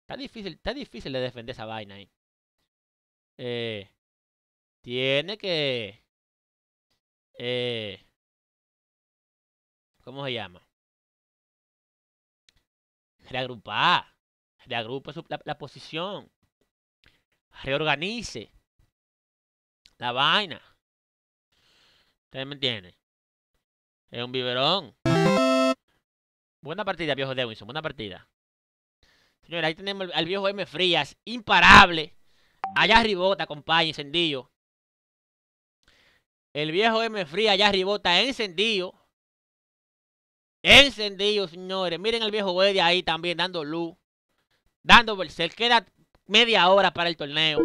Está difícil, está difícil de defender esa vaina ahí. Eh, tiene que... Eh, ¿Cómo se llama? Reagrupar. Reagrupa su, la posición reorganice la vaina. ¿Ustedes me entienden? Es un biberón. Buena partida, viejo Dewinson. Buena partida. Señores, ahí tenemos al viejo M. Frías. Imparable. Allá ribota, compadre, encendido. El viejo M. Frías allá ribota, encendido. Encendido, señores. Miren al viejo Eddie ahí también dando luz. Dando Se Queda media hora para el torneo.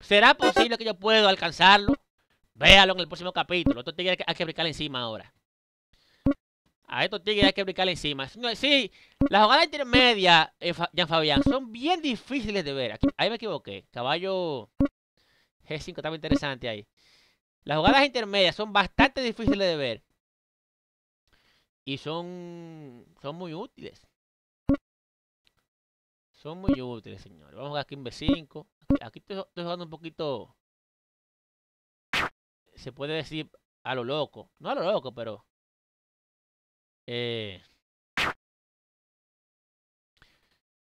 ¿Será posible que yo pueda alcanzarlo? Véalo en el próximo capítulo. Estos tigres hay que brincar encima ahora. A estos tigres hay que brincar encima. Sí, las jugadas intermedias, eh, Jean Fabián, son bien difíciles de ver. ahí me equivoqué. Caballo G5 estaba interesante ahí. Las jugadas intermedias son bastante difíciles de ver. Y son, son muy útiles. Son muy útiles, señores. Vamos a jugar aquí en B5. Aquí estoy, estoy, jugando un poquito... Se puede decir a lo loco. No a lo loco, pero... Eh,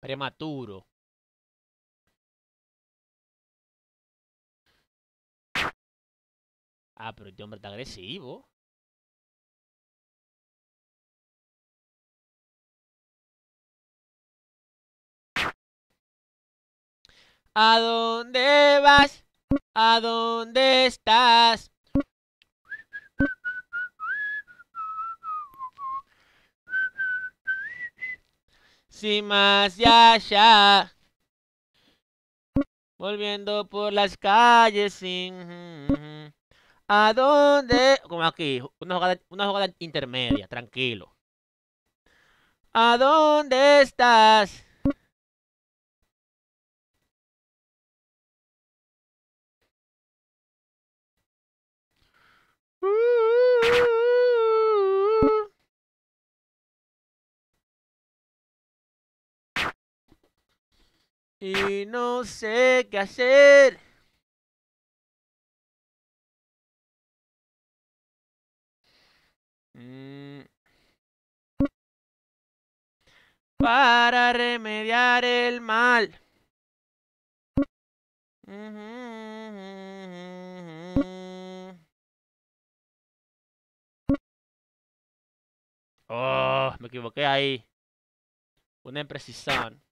prematuro. Ah, pero este hombre está agresivo. ¿A dónde vas? ¿A dónde estás? Sin más ya, ya Volviendo por las calles sin... ¿A dónde? Como aquí, una jugada, una jugada intermedia, tranquilo. ¿A dónde estás? Y no sé qué hacer. Mm. Para remediar el mal. Ah. Oh, me equivoqué ahí. Una imprecisión.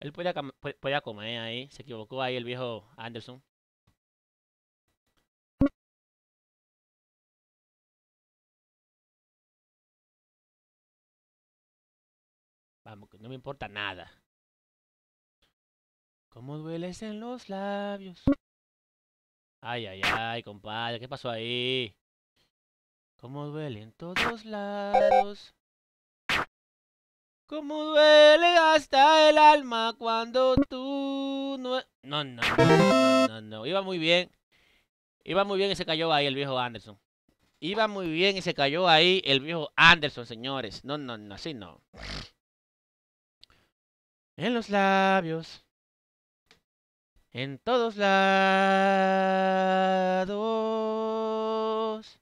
Él podía, comer ahí. Se equivocó ahí el viejo Anderson. Vamos, que no me importa nada. ¿Cómo dueles en los labios? Ay, ay, ay, compadre, ¿qué pasó ahí? ¿Cómo duele en todos lados? ¿Cómo duele hasta el alma cuando tú e-? no... No, no, no, no, no, iba muy bien. Iba muy bien y se cayó ahí el viejo Anderson. Iba muy bien y se cayó ahí el viejo Anderson, señores. No, no, no, así no. En los labios en todos lados.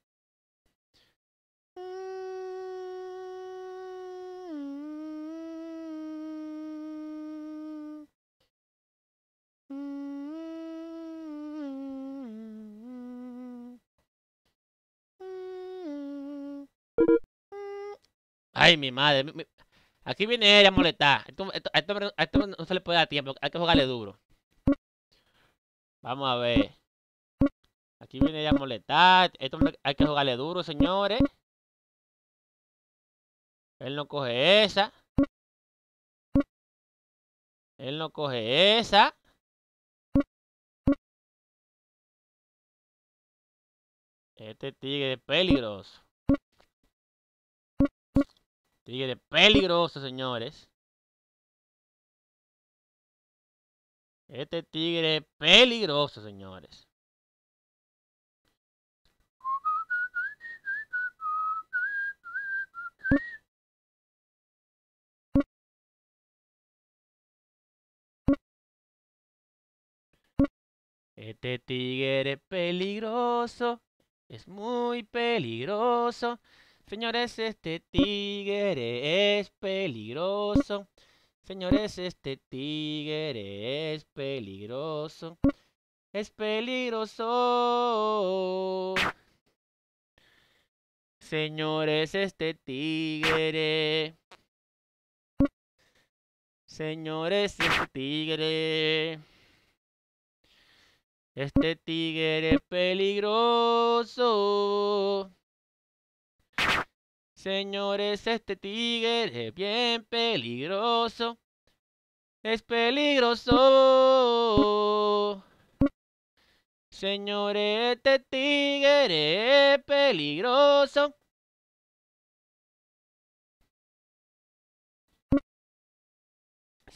Ay, mi madre. Aquí viene ella a molestar. esto, esto no se le puede dar tiempo. Hay que jugarle duro. Vamos a ver. Aquí viene ya a Esto hay que jugarle duro, señores. Él no coge esa. Él no coge esa. Este tigre es peligroso. Tigre peligroso, señores. Este tigre es peligroso, señores. Este tigre es peligroso, es muy peligroso. Señores, este tigre es peligroso. Señores, este tigre es peligroso. Es peligroso. Señores, este tigre. Señores, este tigre. Este tigre es peligroso señores, este tigre es bien peligroso. Es peligroso. Señores, este tigre es peligroso.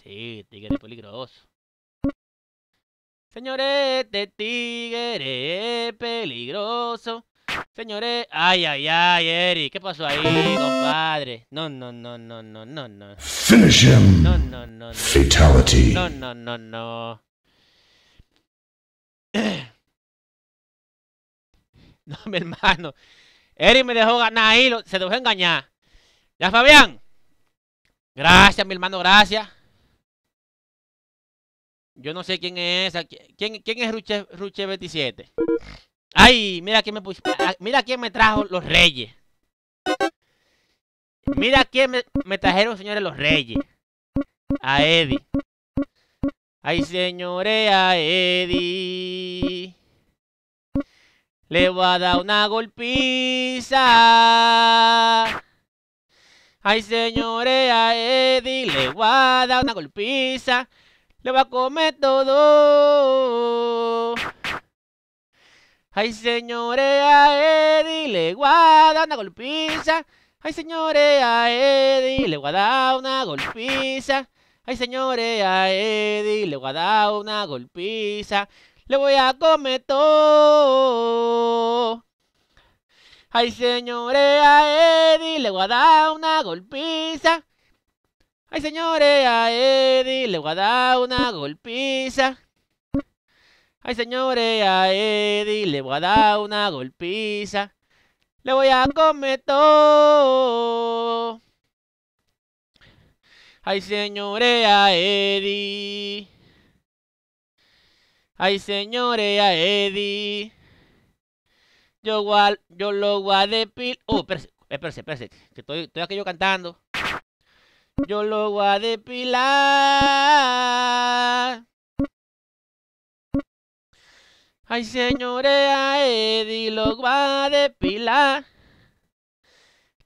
Sí, tigre es peligroso. Señores, este tigre es peligroso. Señores, ay, ay, ay, Eri, ¿qué pasó ahí, compadre? No, no, no, no, no, no, no. Finish him. No, no, no, no. Fatality. No, no, no, no. (clears throat) No, mi hermano. Eri me dejó ganar ahí, se dejó engañar. Ya, Fabián. Gracias, mi hermano, gracias. Yo no sé quién es ¿Quién, quién es Ruche, Ruche 27? Ay, mira quién me ah, mira quién me trajo los reyes. Mira quién me, trajeron, señores, los reyes. A Eddie. Ay, señores, a Eddie. Le voy a dar una golpiza. Ay, señores, Eddie. Le voy a dar una golpiza. Le va a comer todo. Ay, señorea, voy a dar una golpiza. Ay, señorea, voy a dar una golpiza. Ay, señorea, voy a dar una golpiza. Le voy a comer todo. Ay, señorea, voy a dar una golpiza. Ay, a le voy a dar una golpiza. Ay, señores, a Eddie le voy a dar una golpiza. Le voy a comer todo. Ay, señores, a Eddie. Ay, señores, a Eddie. Yo, igual yo lo voy a depilar. Oh, espérese, espérese, Que estoy, estoy yo cantando. Yo lo voy a depilar. Ay, señorea, Eddie lo va a depilar.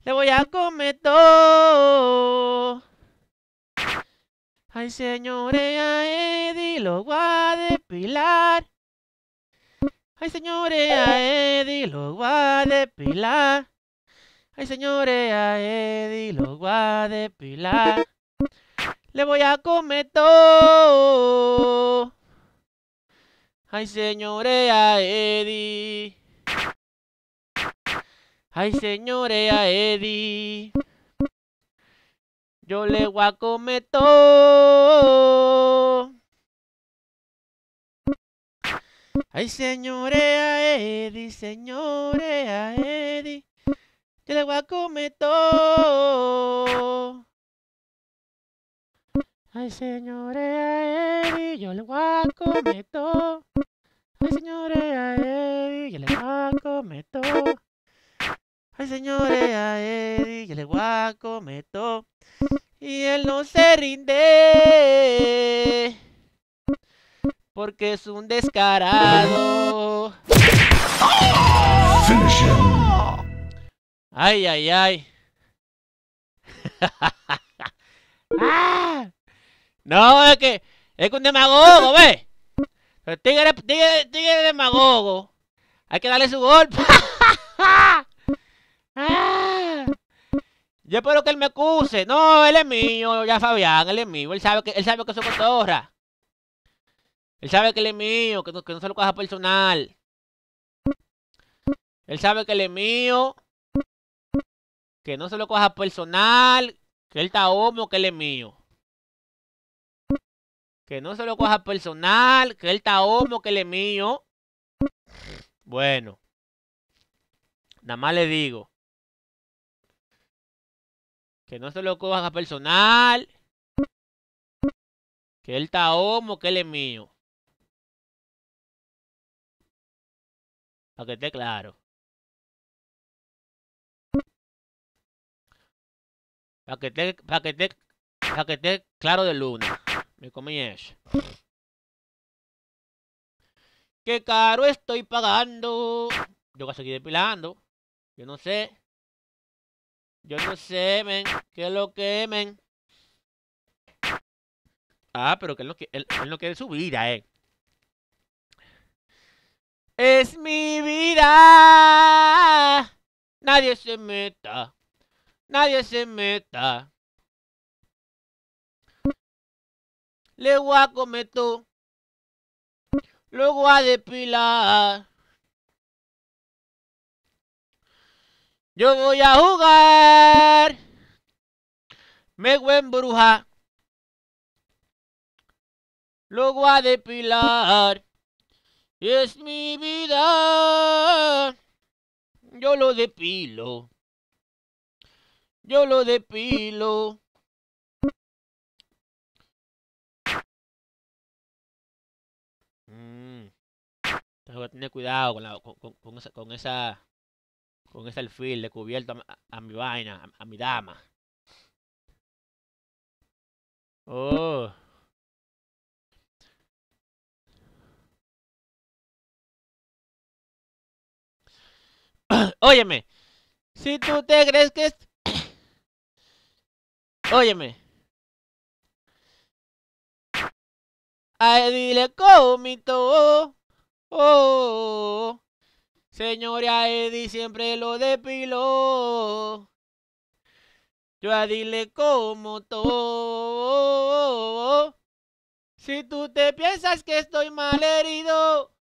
Le voy a comer todo. Ay, señorea, Eddie lo va a depilar. Ay, señorea, Eddie lo va a depilar. Ay, señorea, Eddie lo va a depilar. Le voy a comer todo. Ay, señorea Edi. Ay, señorea Edi. Yo le voy a comer todo. Ay, señorea Eddie, señorea Edi, Yo le voy a comer Ay, a Eddie, yo le guaco meto. Ay, a Eddie, yo le guaco meto. Ay, a Eddie, yo le guaco meto. Y él no se rinde. Porque es un descarado. Ay, ay, ay. (laughs) ¡Ah! No, es que es que un demagogo, ve. El tigre, tigre, demagogo. Hay que darle su golpe. (laughs) Ah. yo espero que él me acuse. No, él es mío, ya Fabián, él es mío. Él sabe que él sabe que soy cotorra. Él sabe que él es mío, que no, que no se lo coja personal. Él sabe que él es mío. Que no se lo coja personal. Que él está homo, que él es mío. Que no se lo coja personal, que él está homo, que él es mío. Bueno. Nada más le digo. Que no se lo coja personal. Que él está homo, que él es mío. Para que esté claro. Para que esté, para que esté claro de luna. Me ¡Qué caro estoy pagando! Yo voy a seguir depilando. Yo no sé. Yo no sé, men. Que es lo que, men? Ah, pero que es lo que Es lo que es su vida, eh. Es mi vida. Nadie se meta. Nadie se meta. le voy a comer Lo voy a depilar. Yo voy a jugar. Me voy a embrujar. Lo voy a depilar. Es mi vida. Yo lo depilo. Yo lo depilo. que tener cuidado con, la, con, esa, con esa ese alfil de cubierto a, mi vaina, a, mi dama. Oh. (coughs) Óyeme, si tú te crees que es... (coughs) Óyeme. Ay, dile comito. Oh, señora Eddie siempre lo depiló. Yo a dile como todo. Si tú te piensas que estoy mal herido,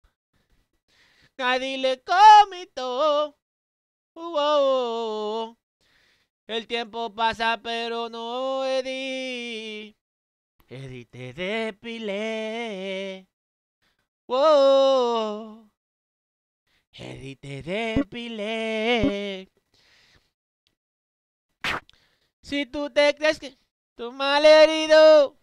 a dile comito. Oh, oh, -oh. El tiempo pasa, pero no, Eddie. Eddie, te depilé. Wow. Edite de pile. Si tú te crees que tu mal herido.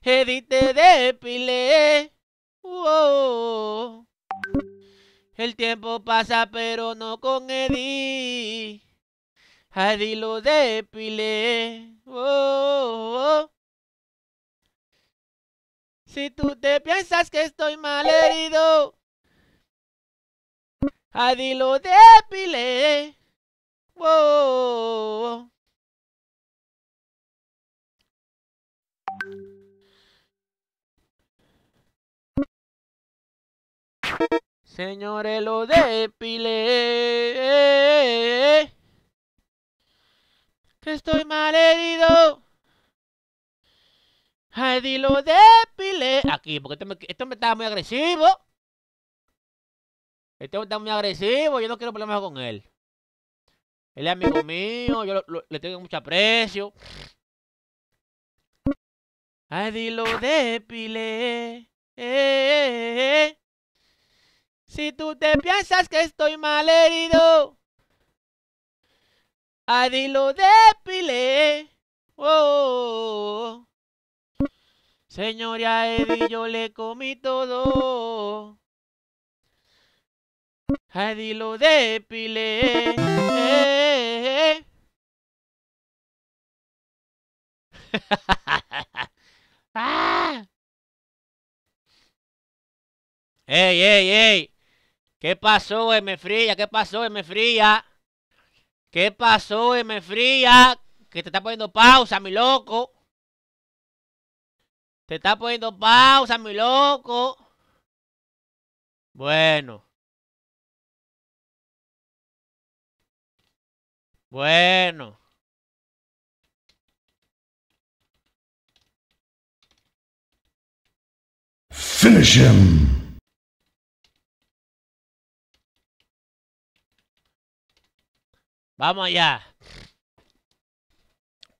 Edite de pile. Wow. El tiempo pasa pero no con Eddie. Eddie lo pile. Si tú te piensas que estoy mal herido, adilo ah, dilo depilé. Wow. Señores, lo depilé. Que estoy mal herido. Heidi lo depilé. Aquí, porque esto me, esto está muy agresivo. Este está muy agresivo. Yo no quiero problemas con él. Él es amigo mío. Yo le tengo mucho aprecio. Heidi lo depilé. Eh, eh, eh, eh, Si tú te piensas que estoy mal herido, Adi lo oh. oh, oh, oh Señora a yo le comí todo. A lo depilé. ey, ey! ¿Qué pasó, M Fría? ¿Qué pasó, M Fría? ¿Qué pasó, M Fría? Que te está poniendo pausa, mi loco. Te está poniendo pausa, mi loco. Bueno. Bueno. Finish him. Vamos allá.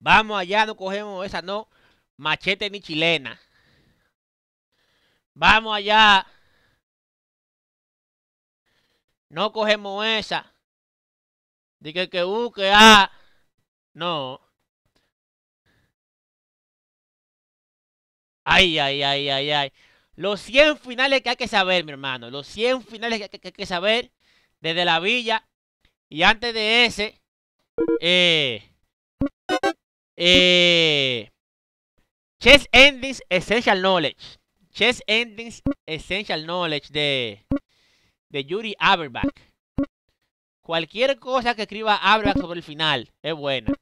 Vamos allá, no cogemos esa, no machete ni chilena. Vamos allá. No cogemos esa. Dije que U, que A. No. Ay, ay, ay, ay, ay. Los 100 finales que hay que saber, mi hermano. Los 100 finales que hay que, que, hay que saber desde la villa. Y antes de ese, eh, eh, Chess Endings Essential Knowledge. Chess Endings Essential Knowledge de, de Yuri Aberbach. Cualquier cosa que escriba Aberbach sobre el final es buena.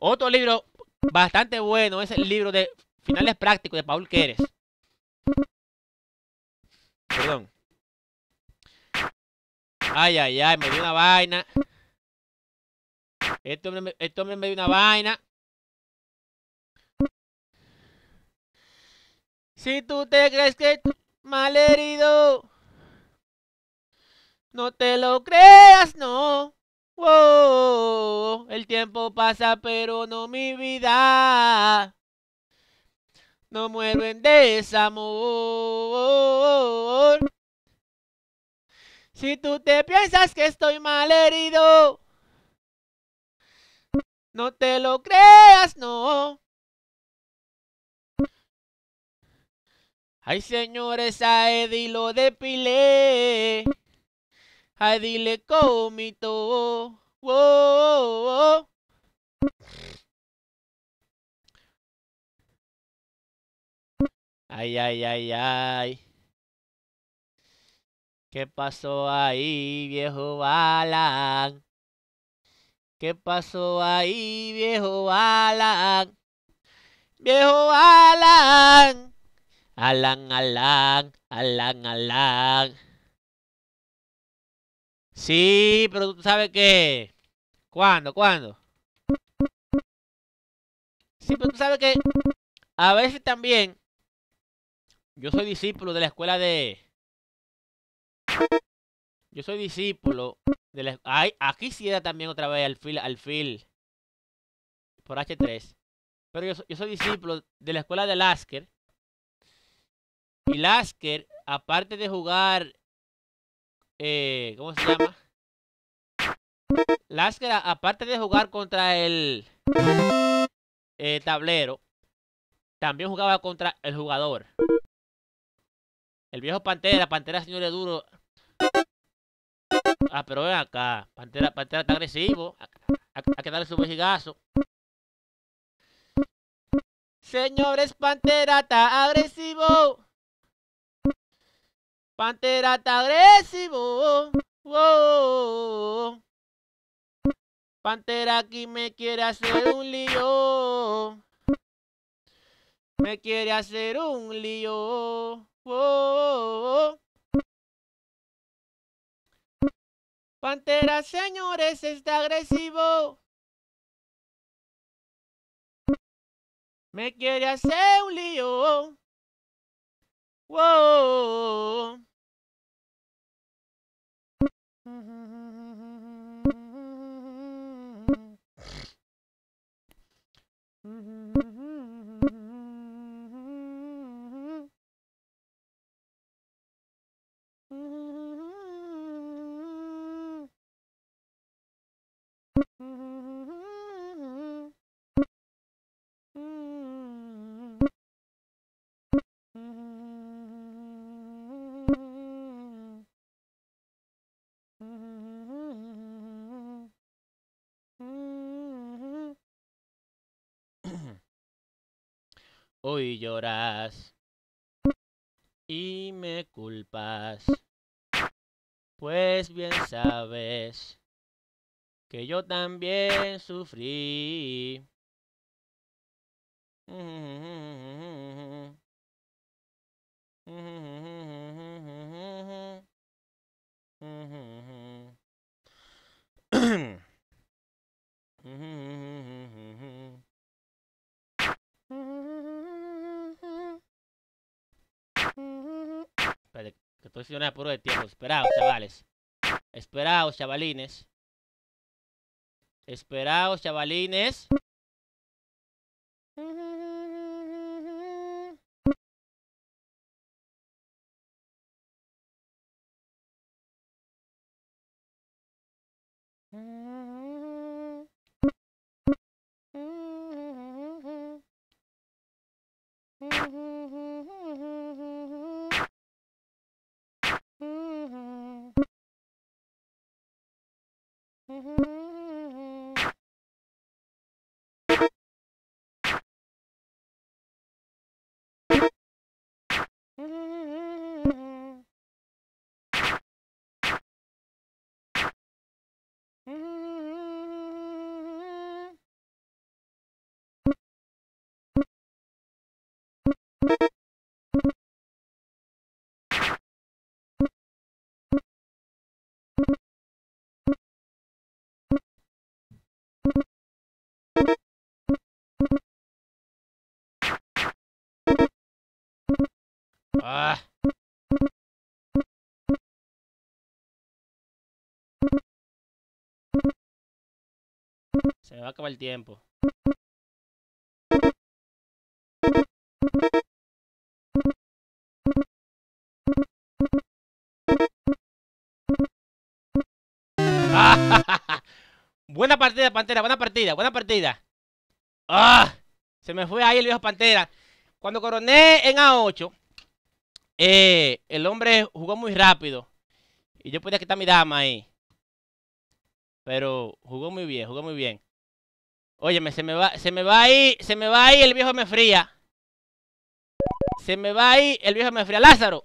Otro libro bastante bueno es el libro de Finales Prácticos de Paul Keres Perdón. Ay, ay, ay, me dio una vaina. Esto me, esto me dio una vaina. Si tú te crees que mal herido, no te lo creas, no. el tiempo pasa, pero no mi vida. No muero en desamor. Si tú te piensas que estoy mal herido, no te lo creas, no. Ay, señores, a Eddie lo depilé. A dile le comito. Oh, Ay, ay, ay, ay. ¿Qué pasó ahí, viejo Alan? ¿Qué pasó ahí, viejo Alan? Viejo Alan. Alan, Alan, Alan, Alan. Sí, pero tú sabes que... ¿Cuándo? ¿Cuándo? Sí, pero tú sabes que a veces también yo soy discípulo de la escuela de... Yo soy discípulo de la... Ay, aquí sí era también otra vez al fil, al fil por H3. Pero yo, yo soy discípulo de la escuela de Lasker y Lasker, aparte de jugar, eh, ¿cómo se llama? Lasker, aparte de jugar contra el eh, tablero, también jugaba contra el jugador. El viejo Pantera, Pantera señores duro. Ah, pero ven acá. Pantera, Pantera está agresivo. Hay que darle su vejigazo. Señores, Pantera está agresivo. Pantera está agresivo. Wow. Pantera aquí me quiere hacer un lío. Me quiere hacer un lío. Wow. Pantera, señores, está agresivo. Me quiere hacer un lío. Wow. Mm-hmm. mm-hmm. mm-hmm. mm-hmm. yo también sufrí. (coughs) Espera, que estoy haciendo una prueba de tiempo. Esperaos, chavales. Esperaos, chavalines. Esperaos, chavalines. Ah. Se me va a acabar el tiempo. (laughs) buena partida, Pantera, buena partida, buena partida. Ah, se me fue ahí el viejo Pantera. Cuando coroné en A8, eh, el hombre jugó muy rápido. Y yo podía quitar mi dama ahí. Pero jugó muy bien, jugó muy bien. Óyeme, se me va, se me va ahí, se me va ahí, el viejo me fría. Se me va ahí, el viejo me fría. Lázaro.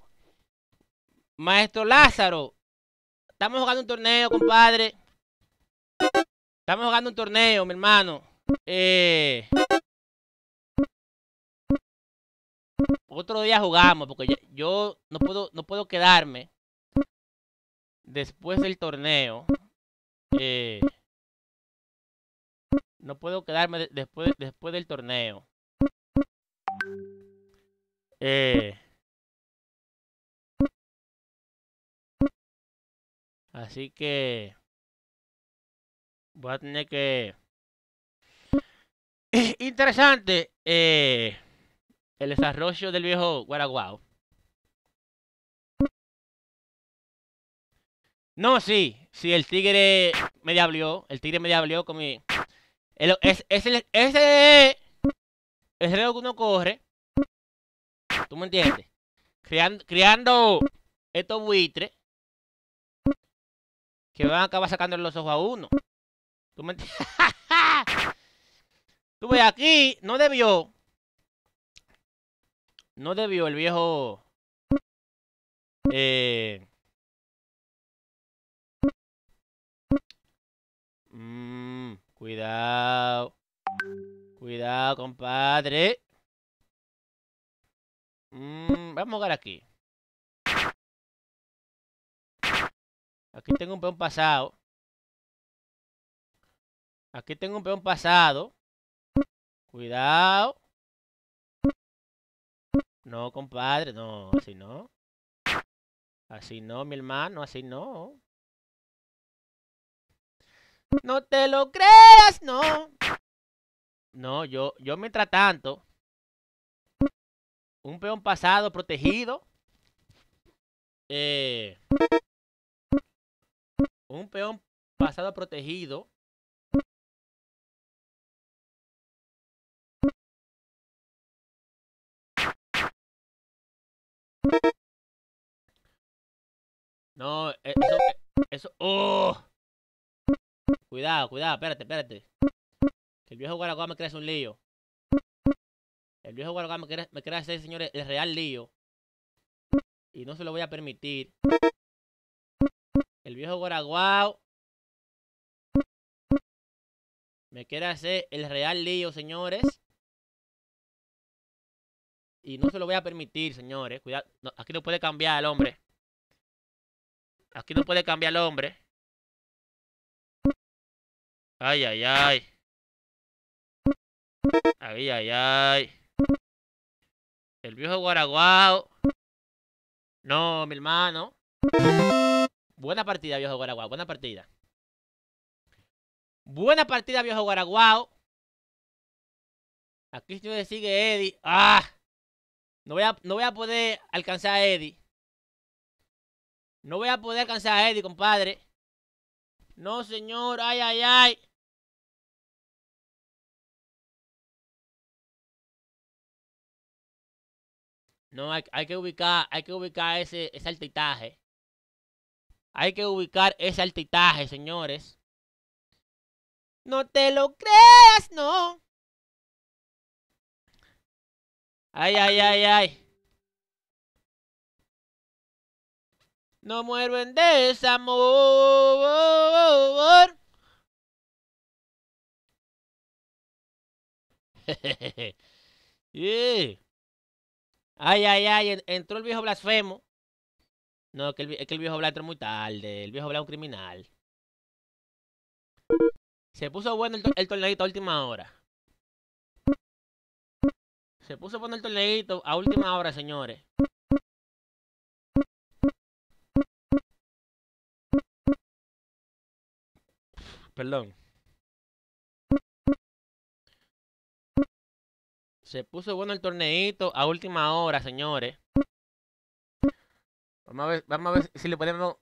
Maestro Lázaro. Estamos jugando un torneo, compadre. Estamos jugando un torneo, mi hermano. Eh, otro día jugamos, porque yo, no puedo, no puedo quedarme después del torneo. Eh, no puedo quedarme después, después del torneo. Eh, así que voy a tener que... (clears throat) Interesante. Eh, el desarrollo del viejo Guaraguao. No, sí, Si el tigre me diablió, el tigre me diablió con mi... El, es, el, ese... Es que uno corre. ¿Tú me entiendes? Creando, creando estos buitres que van a acabar sacándole los ojos a uno. ¿Tú me entiendes? (laughs) Tú ves, aquí no debió no debió el viejo eh, mmm, cuidado. Cuidado, compadre. Mmm... vamos a jugar aquí. Aquí tengo un peón pasado. Aquí tengo un peón pasado. Cuidado. No, compadre, no, así no. Así no, mi hermano, así no. No te lo creas, no. No, yo, yo mientras tanto, un peón pasado protegido. Eh, un peón pasado protegido No, e, eso. E, eso. ¡Oh! Cuidado, cuidado, espérate, espérate. el viejo Guaragua me crea un lío. El viejo Guaragua me crea, me crea ese señor el real lío. Y no se lo voy a permitir. El viejo Guaraguao me quiere hacer el real lío, señores. Y no se lo voy a permitir, señores. Cuidado. aquí no puede cambiar el hombre. Aquí no puede cambiar el hombre. Ay, ay, ay. Ay, ay, ay. El viejo Guaraguao. No, mi hermano. Buena partida, viejo Guaraguao. Buena partida. Buena partida, viejo Guaraguao. Aquí sigue Eddie. ¡Ah! No voy a, no voy a poder alcanzar a Eddie. No voy a poder alcanzar a Eddie, compadre. No, señor. Ay, ay, ay. No, hay, que ubicar, hay que ubicar ese, ese altitaje. Hay que ubicar ese altitaje, señores. No te lo creas, no. Ay, ay, ay, ay. No muero en desamor. yeah. (laughs) Ay, ay, ay, entró el viejo blasfemo. No, que es que el viejo Blas entró muy tarde. El viejo blanco es un criminal. Se puso bueno el, el a última hora. Se puso bueno el torneito a última hora, señores. perdón. Se puso bueno el torneito a última hora, señores. Vamos a ver, si le podemos.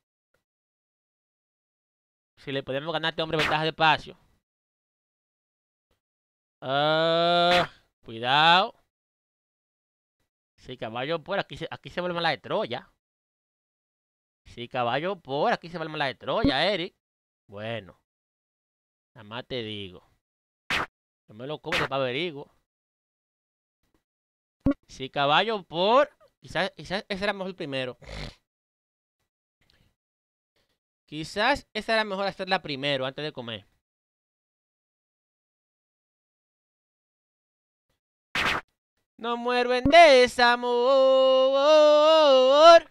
Si le podemos ganar este hombre ventaja de espacio. Ah, cuidado. Si sí, caballo por aquí se, aquí se vuelve la de Troya. Si sí, caballo por aquí se vuelve la de Troya, Eric. Bueno. Nada te digo. Yo me lo como, para averiguo. Si caballo por... Quizás, ese era mejor el primero. Quizás esa era mejor hacerla primero, antes de comer. No muerven de desamor.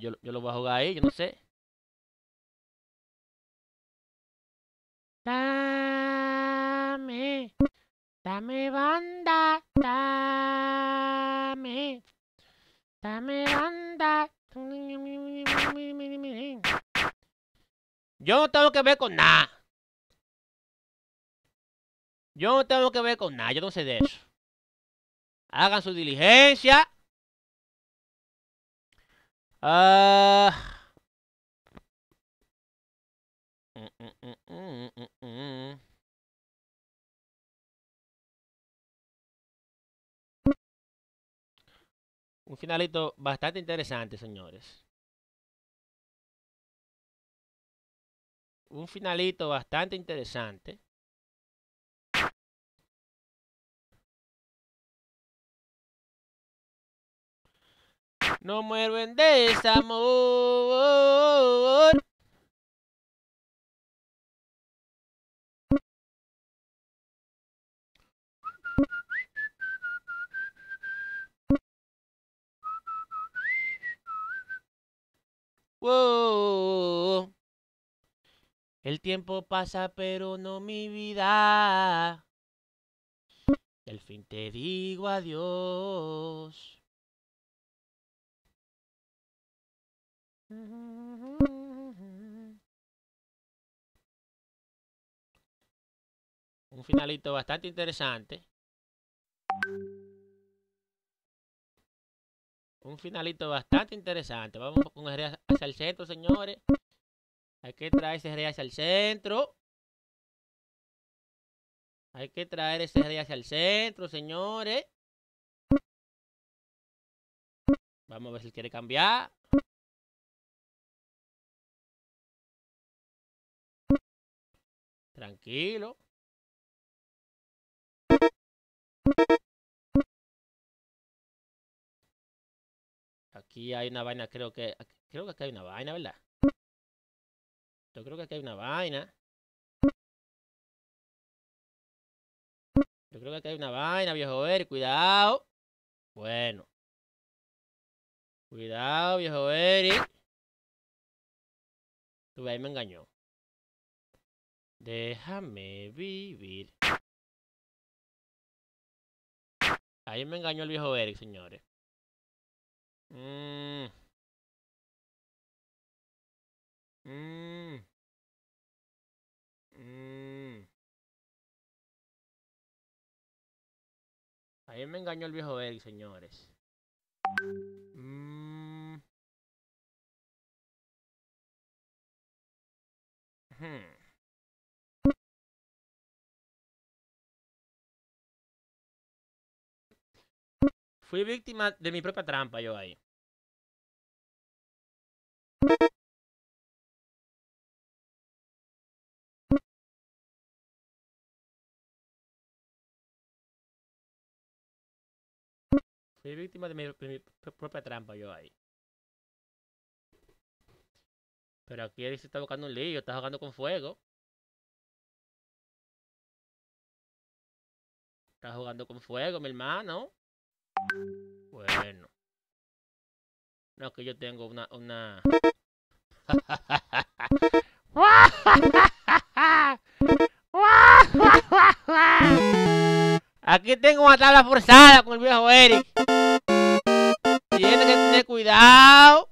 Yo, yo lo voy a jugar ahí, yo no sé. Dame, dame banda, dame, dame banda. Yo no tengo que ver con nada. Yo no tengo que ver con nada, yo no sé de eso. Hagan su diligencia. Ah. Un finalito bastante interesante, señores. Un finalito bastante interesante. No muero en desamor. Wow. El tiempo pasa, pero no mi vida. El fin te digo adiós. Un finalito bastante interesante. Un finalito bastante interesante. Vamos con rey hacia el centro, señores. Hay que traer ese rey hacia el centro. Hay que traer ese rea hacia el centro, señores. Vamos a ver si quiere cambiar. Tranquilo. Aquí hay una vaina, creo que... Creo que aquí hay una vaina, ¿verdad? Yo creo que aquí hay una vaina. Yo creo que aquí hay una vaina, viejo Eric cuidado. Bueno. Cuidado, viejo Eric. Tú ahí me engañó. Déjame vivir. Ahí me engañó el viejo Eric, señores. Mmm. Ahí me engañó el viejo Eric, señores. Mm. Hmm. Fui víctima de mi propia trampa yo ahí. Fui víctima de mi, propia trampa yo ahí. Pero aquí él se está buscando un lío, está jugando con fuego. Está jugando con fuego, mi hermano. Bueno. No, que yo tengo una... una... Aquí tengo una tabla forzada con el viejo Eric. Tiene que tener cuidado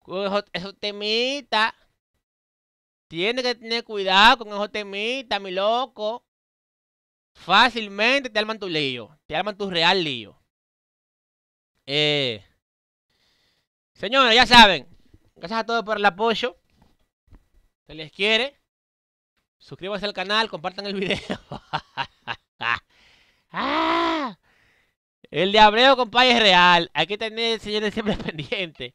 con esos, temita temitas. que tener cuidado con esos temitas, mi loco. Fácilmente te arman tu lío. Te arman tu real lío. Eh. Señores, ya saben. Gracias a todos por el apoyo. Se les quiere. Suscríbanse al canal, compartan el video. (laughs) ¡Ah! El diablo compadre, es real. Hay que tener, señores, siempre (laughs) pendiente.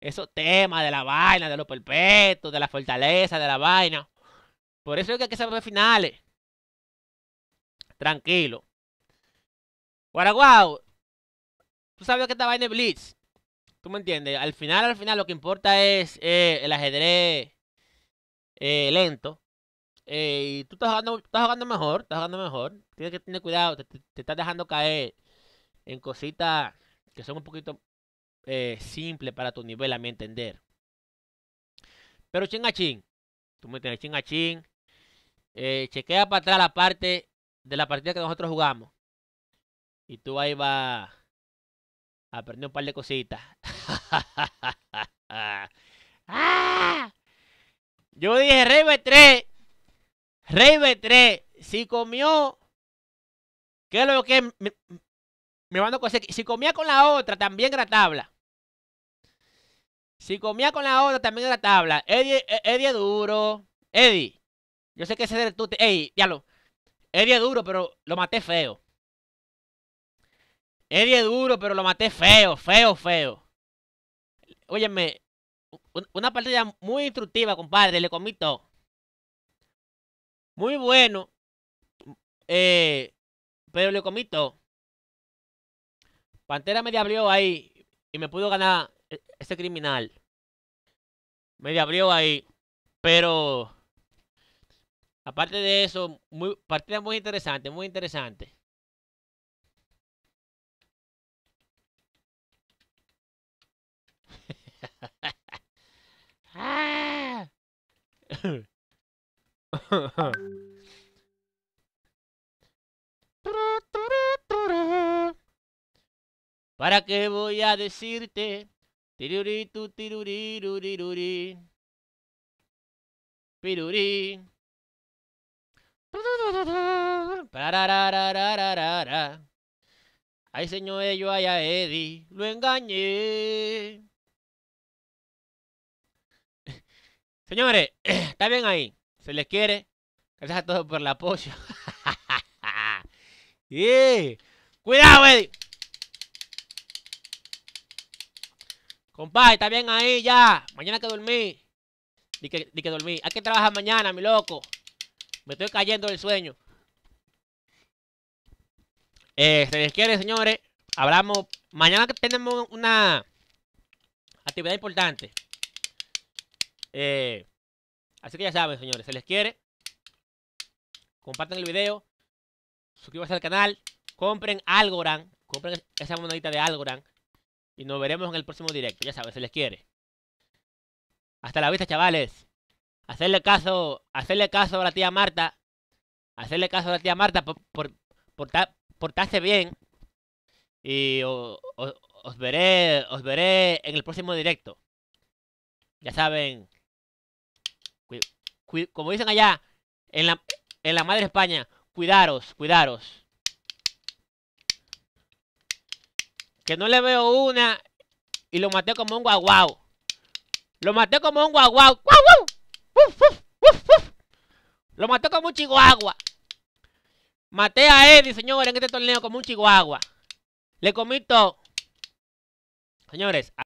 Esos temas de la vaina, de los perpetuos, de la fortaleza, de la vaina. Por eso es que hay que saber finales. Tranquilo. Guaraguao. Tú sabes que estaba en el Blitz. ¿Tú me entiendes? Al final, al final, lo que importa es eh, el ajedrez eh, lento. Eh, y tú estás jugando, estás jugando mejor, estás jugando mejor. Tienes que tener cuidado, te, estás dejando caer en cositas que son un poquito simples para tu nivel, a mi entender. Pero chingachín, tú me entiendes, chingachín. chequea para atrás la parte de la partida que nosotros jugamos. Y tú ahí vas a aprender un par de cositas. (laughs) ¡Ah! Yo dije, Rey B3, Rey B3, si comió, ¿qué es lo que me, mando cosas? Si comía con la otra, también era tabla. Si comía con la otra, también era tabla. Eddie, e, Eddie duro. Eddie, yo sé que ese eres tú. ey, Eddie duro, pero lo maté feo. Eddie duro, pero lo maté feo, feo, feo. Óyeme, una partida muy instructiva, compadre. Le comito. Muy bueno. Eh, pero le comito. Pantera me abrió ahí y me pudo ganar e-, ese criminal. Me abrió ahí. Pero Aparte de eso, muy, partida muy interesante, muy interesante. (laughs) Ah. (laughs) ¿Para qué voy a decirte? Tiruritu, tiruriruriruri. Piruri. Ay, señor, yo allá, Eddie, lo engañé. (laughs) Señores, (clears throat) está bien ahí. Se les quiere. Gracias a todos por el apoyo. (laughs) Cuidado, Eddie. Compadre, está bien ahí ya. Mañana que dormí, Di que, di que dormí. Hay que trabajar mañana, mi loco. Me estoy cayendo del sueño. se este, les quiere, señores. Hablamos. Mañana tenemos una actividad importante. Eh, así que ya saben, señores. Se les quiere. Compartan el video. Suscríbanse al canal. Compren Algorand. Compren esa monedita de Algorand. Y nos veremos en el próximo directo. Ya saben, se les quiere. Hasta la vista, chavales. Hacerle caso, hacerle caso a la tía Marta. Hacerle caso a la tía Marta por, por, portarse bien. Y os veré, os veré en el próximo directo. Ya saben, como dicen allá, en la, en la madre España, cuidaros, cuidaros. Que no le veo una y lo maté como un guaguau. Lo maté como un guaguau. ¡Guau, guau lo mató como un chihuahua. Maté a Eddie, señores, en este torneo como un chihuahua. Le comí Señores.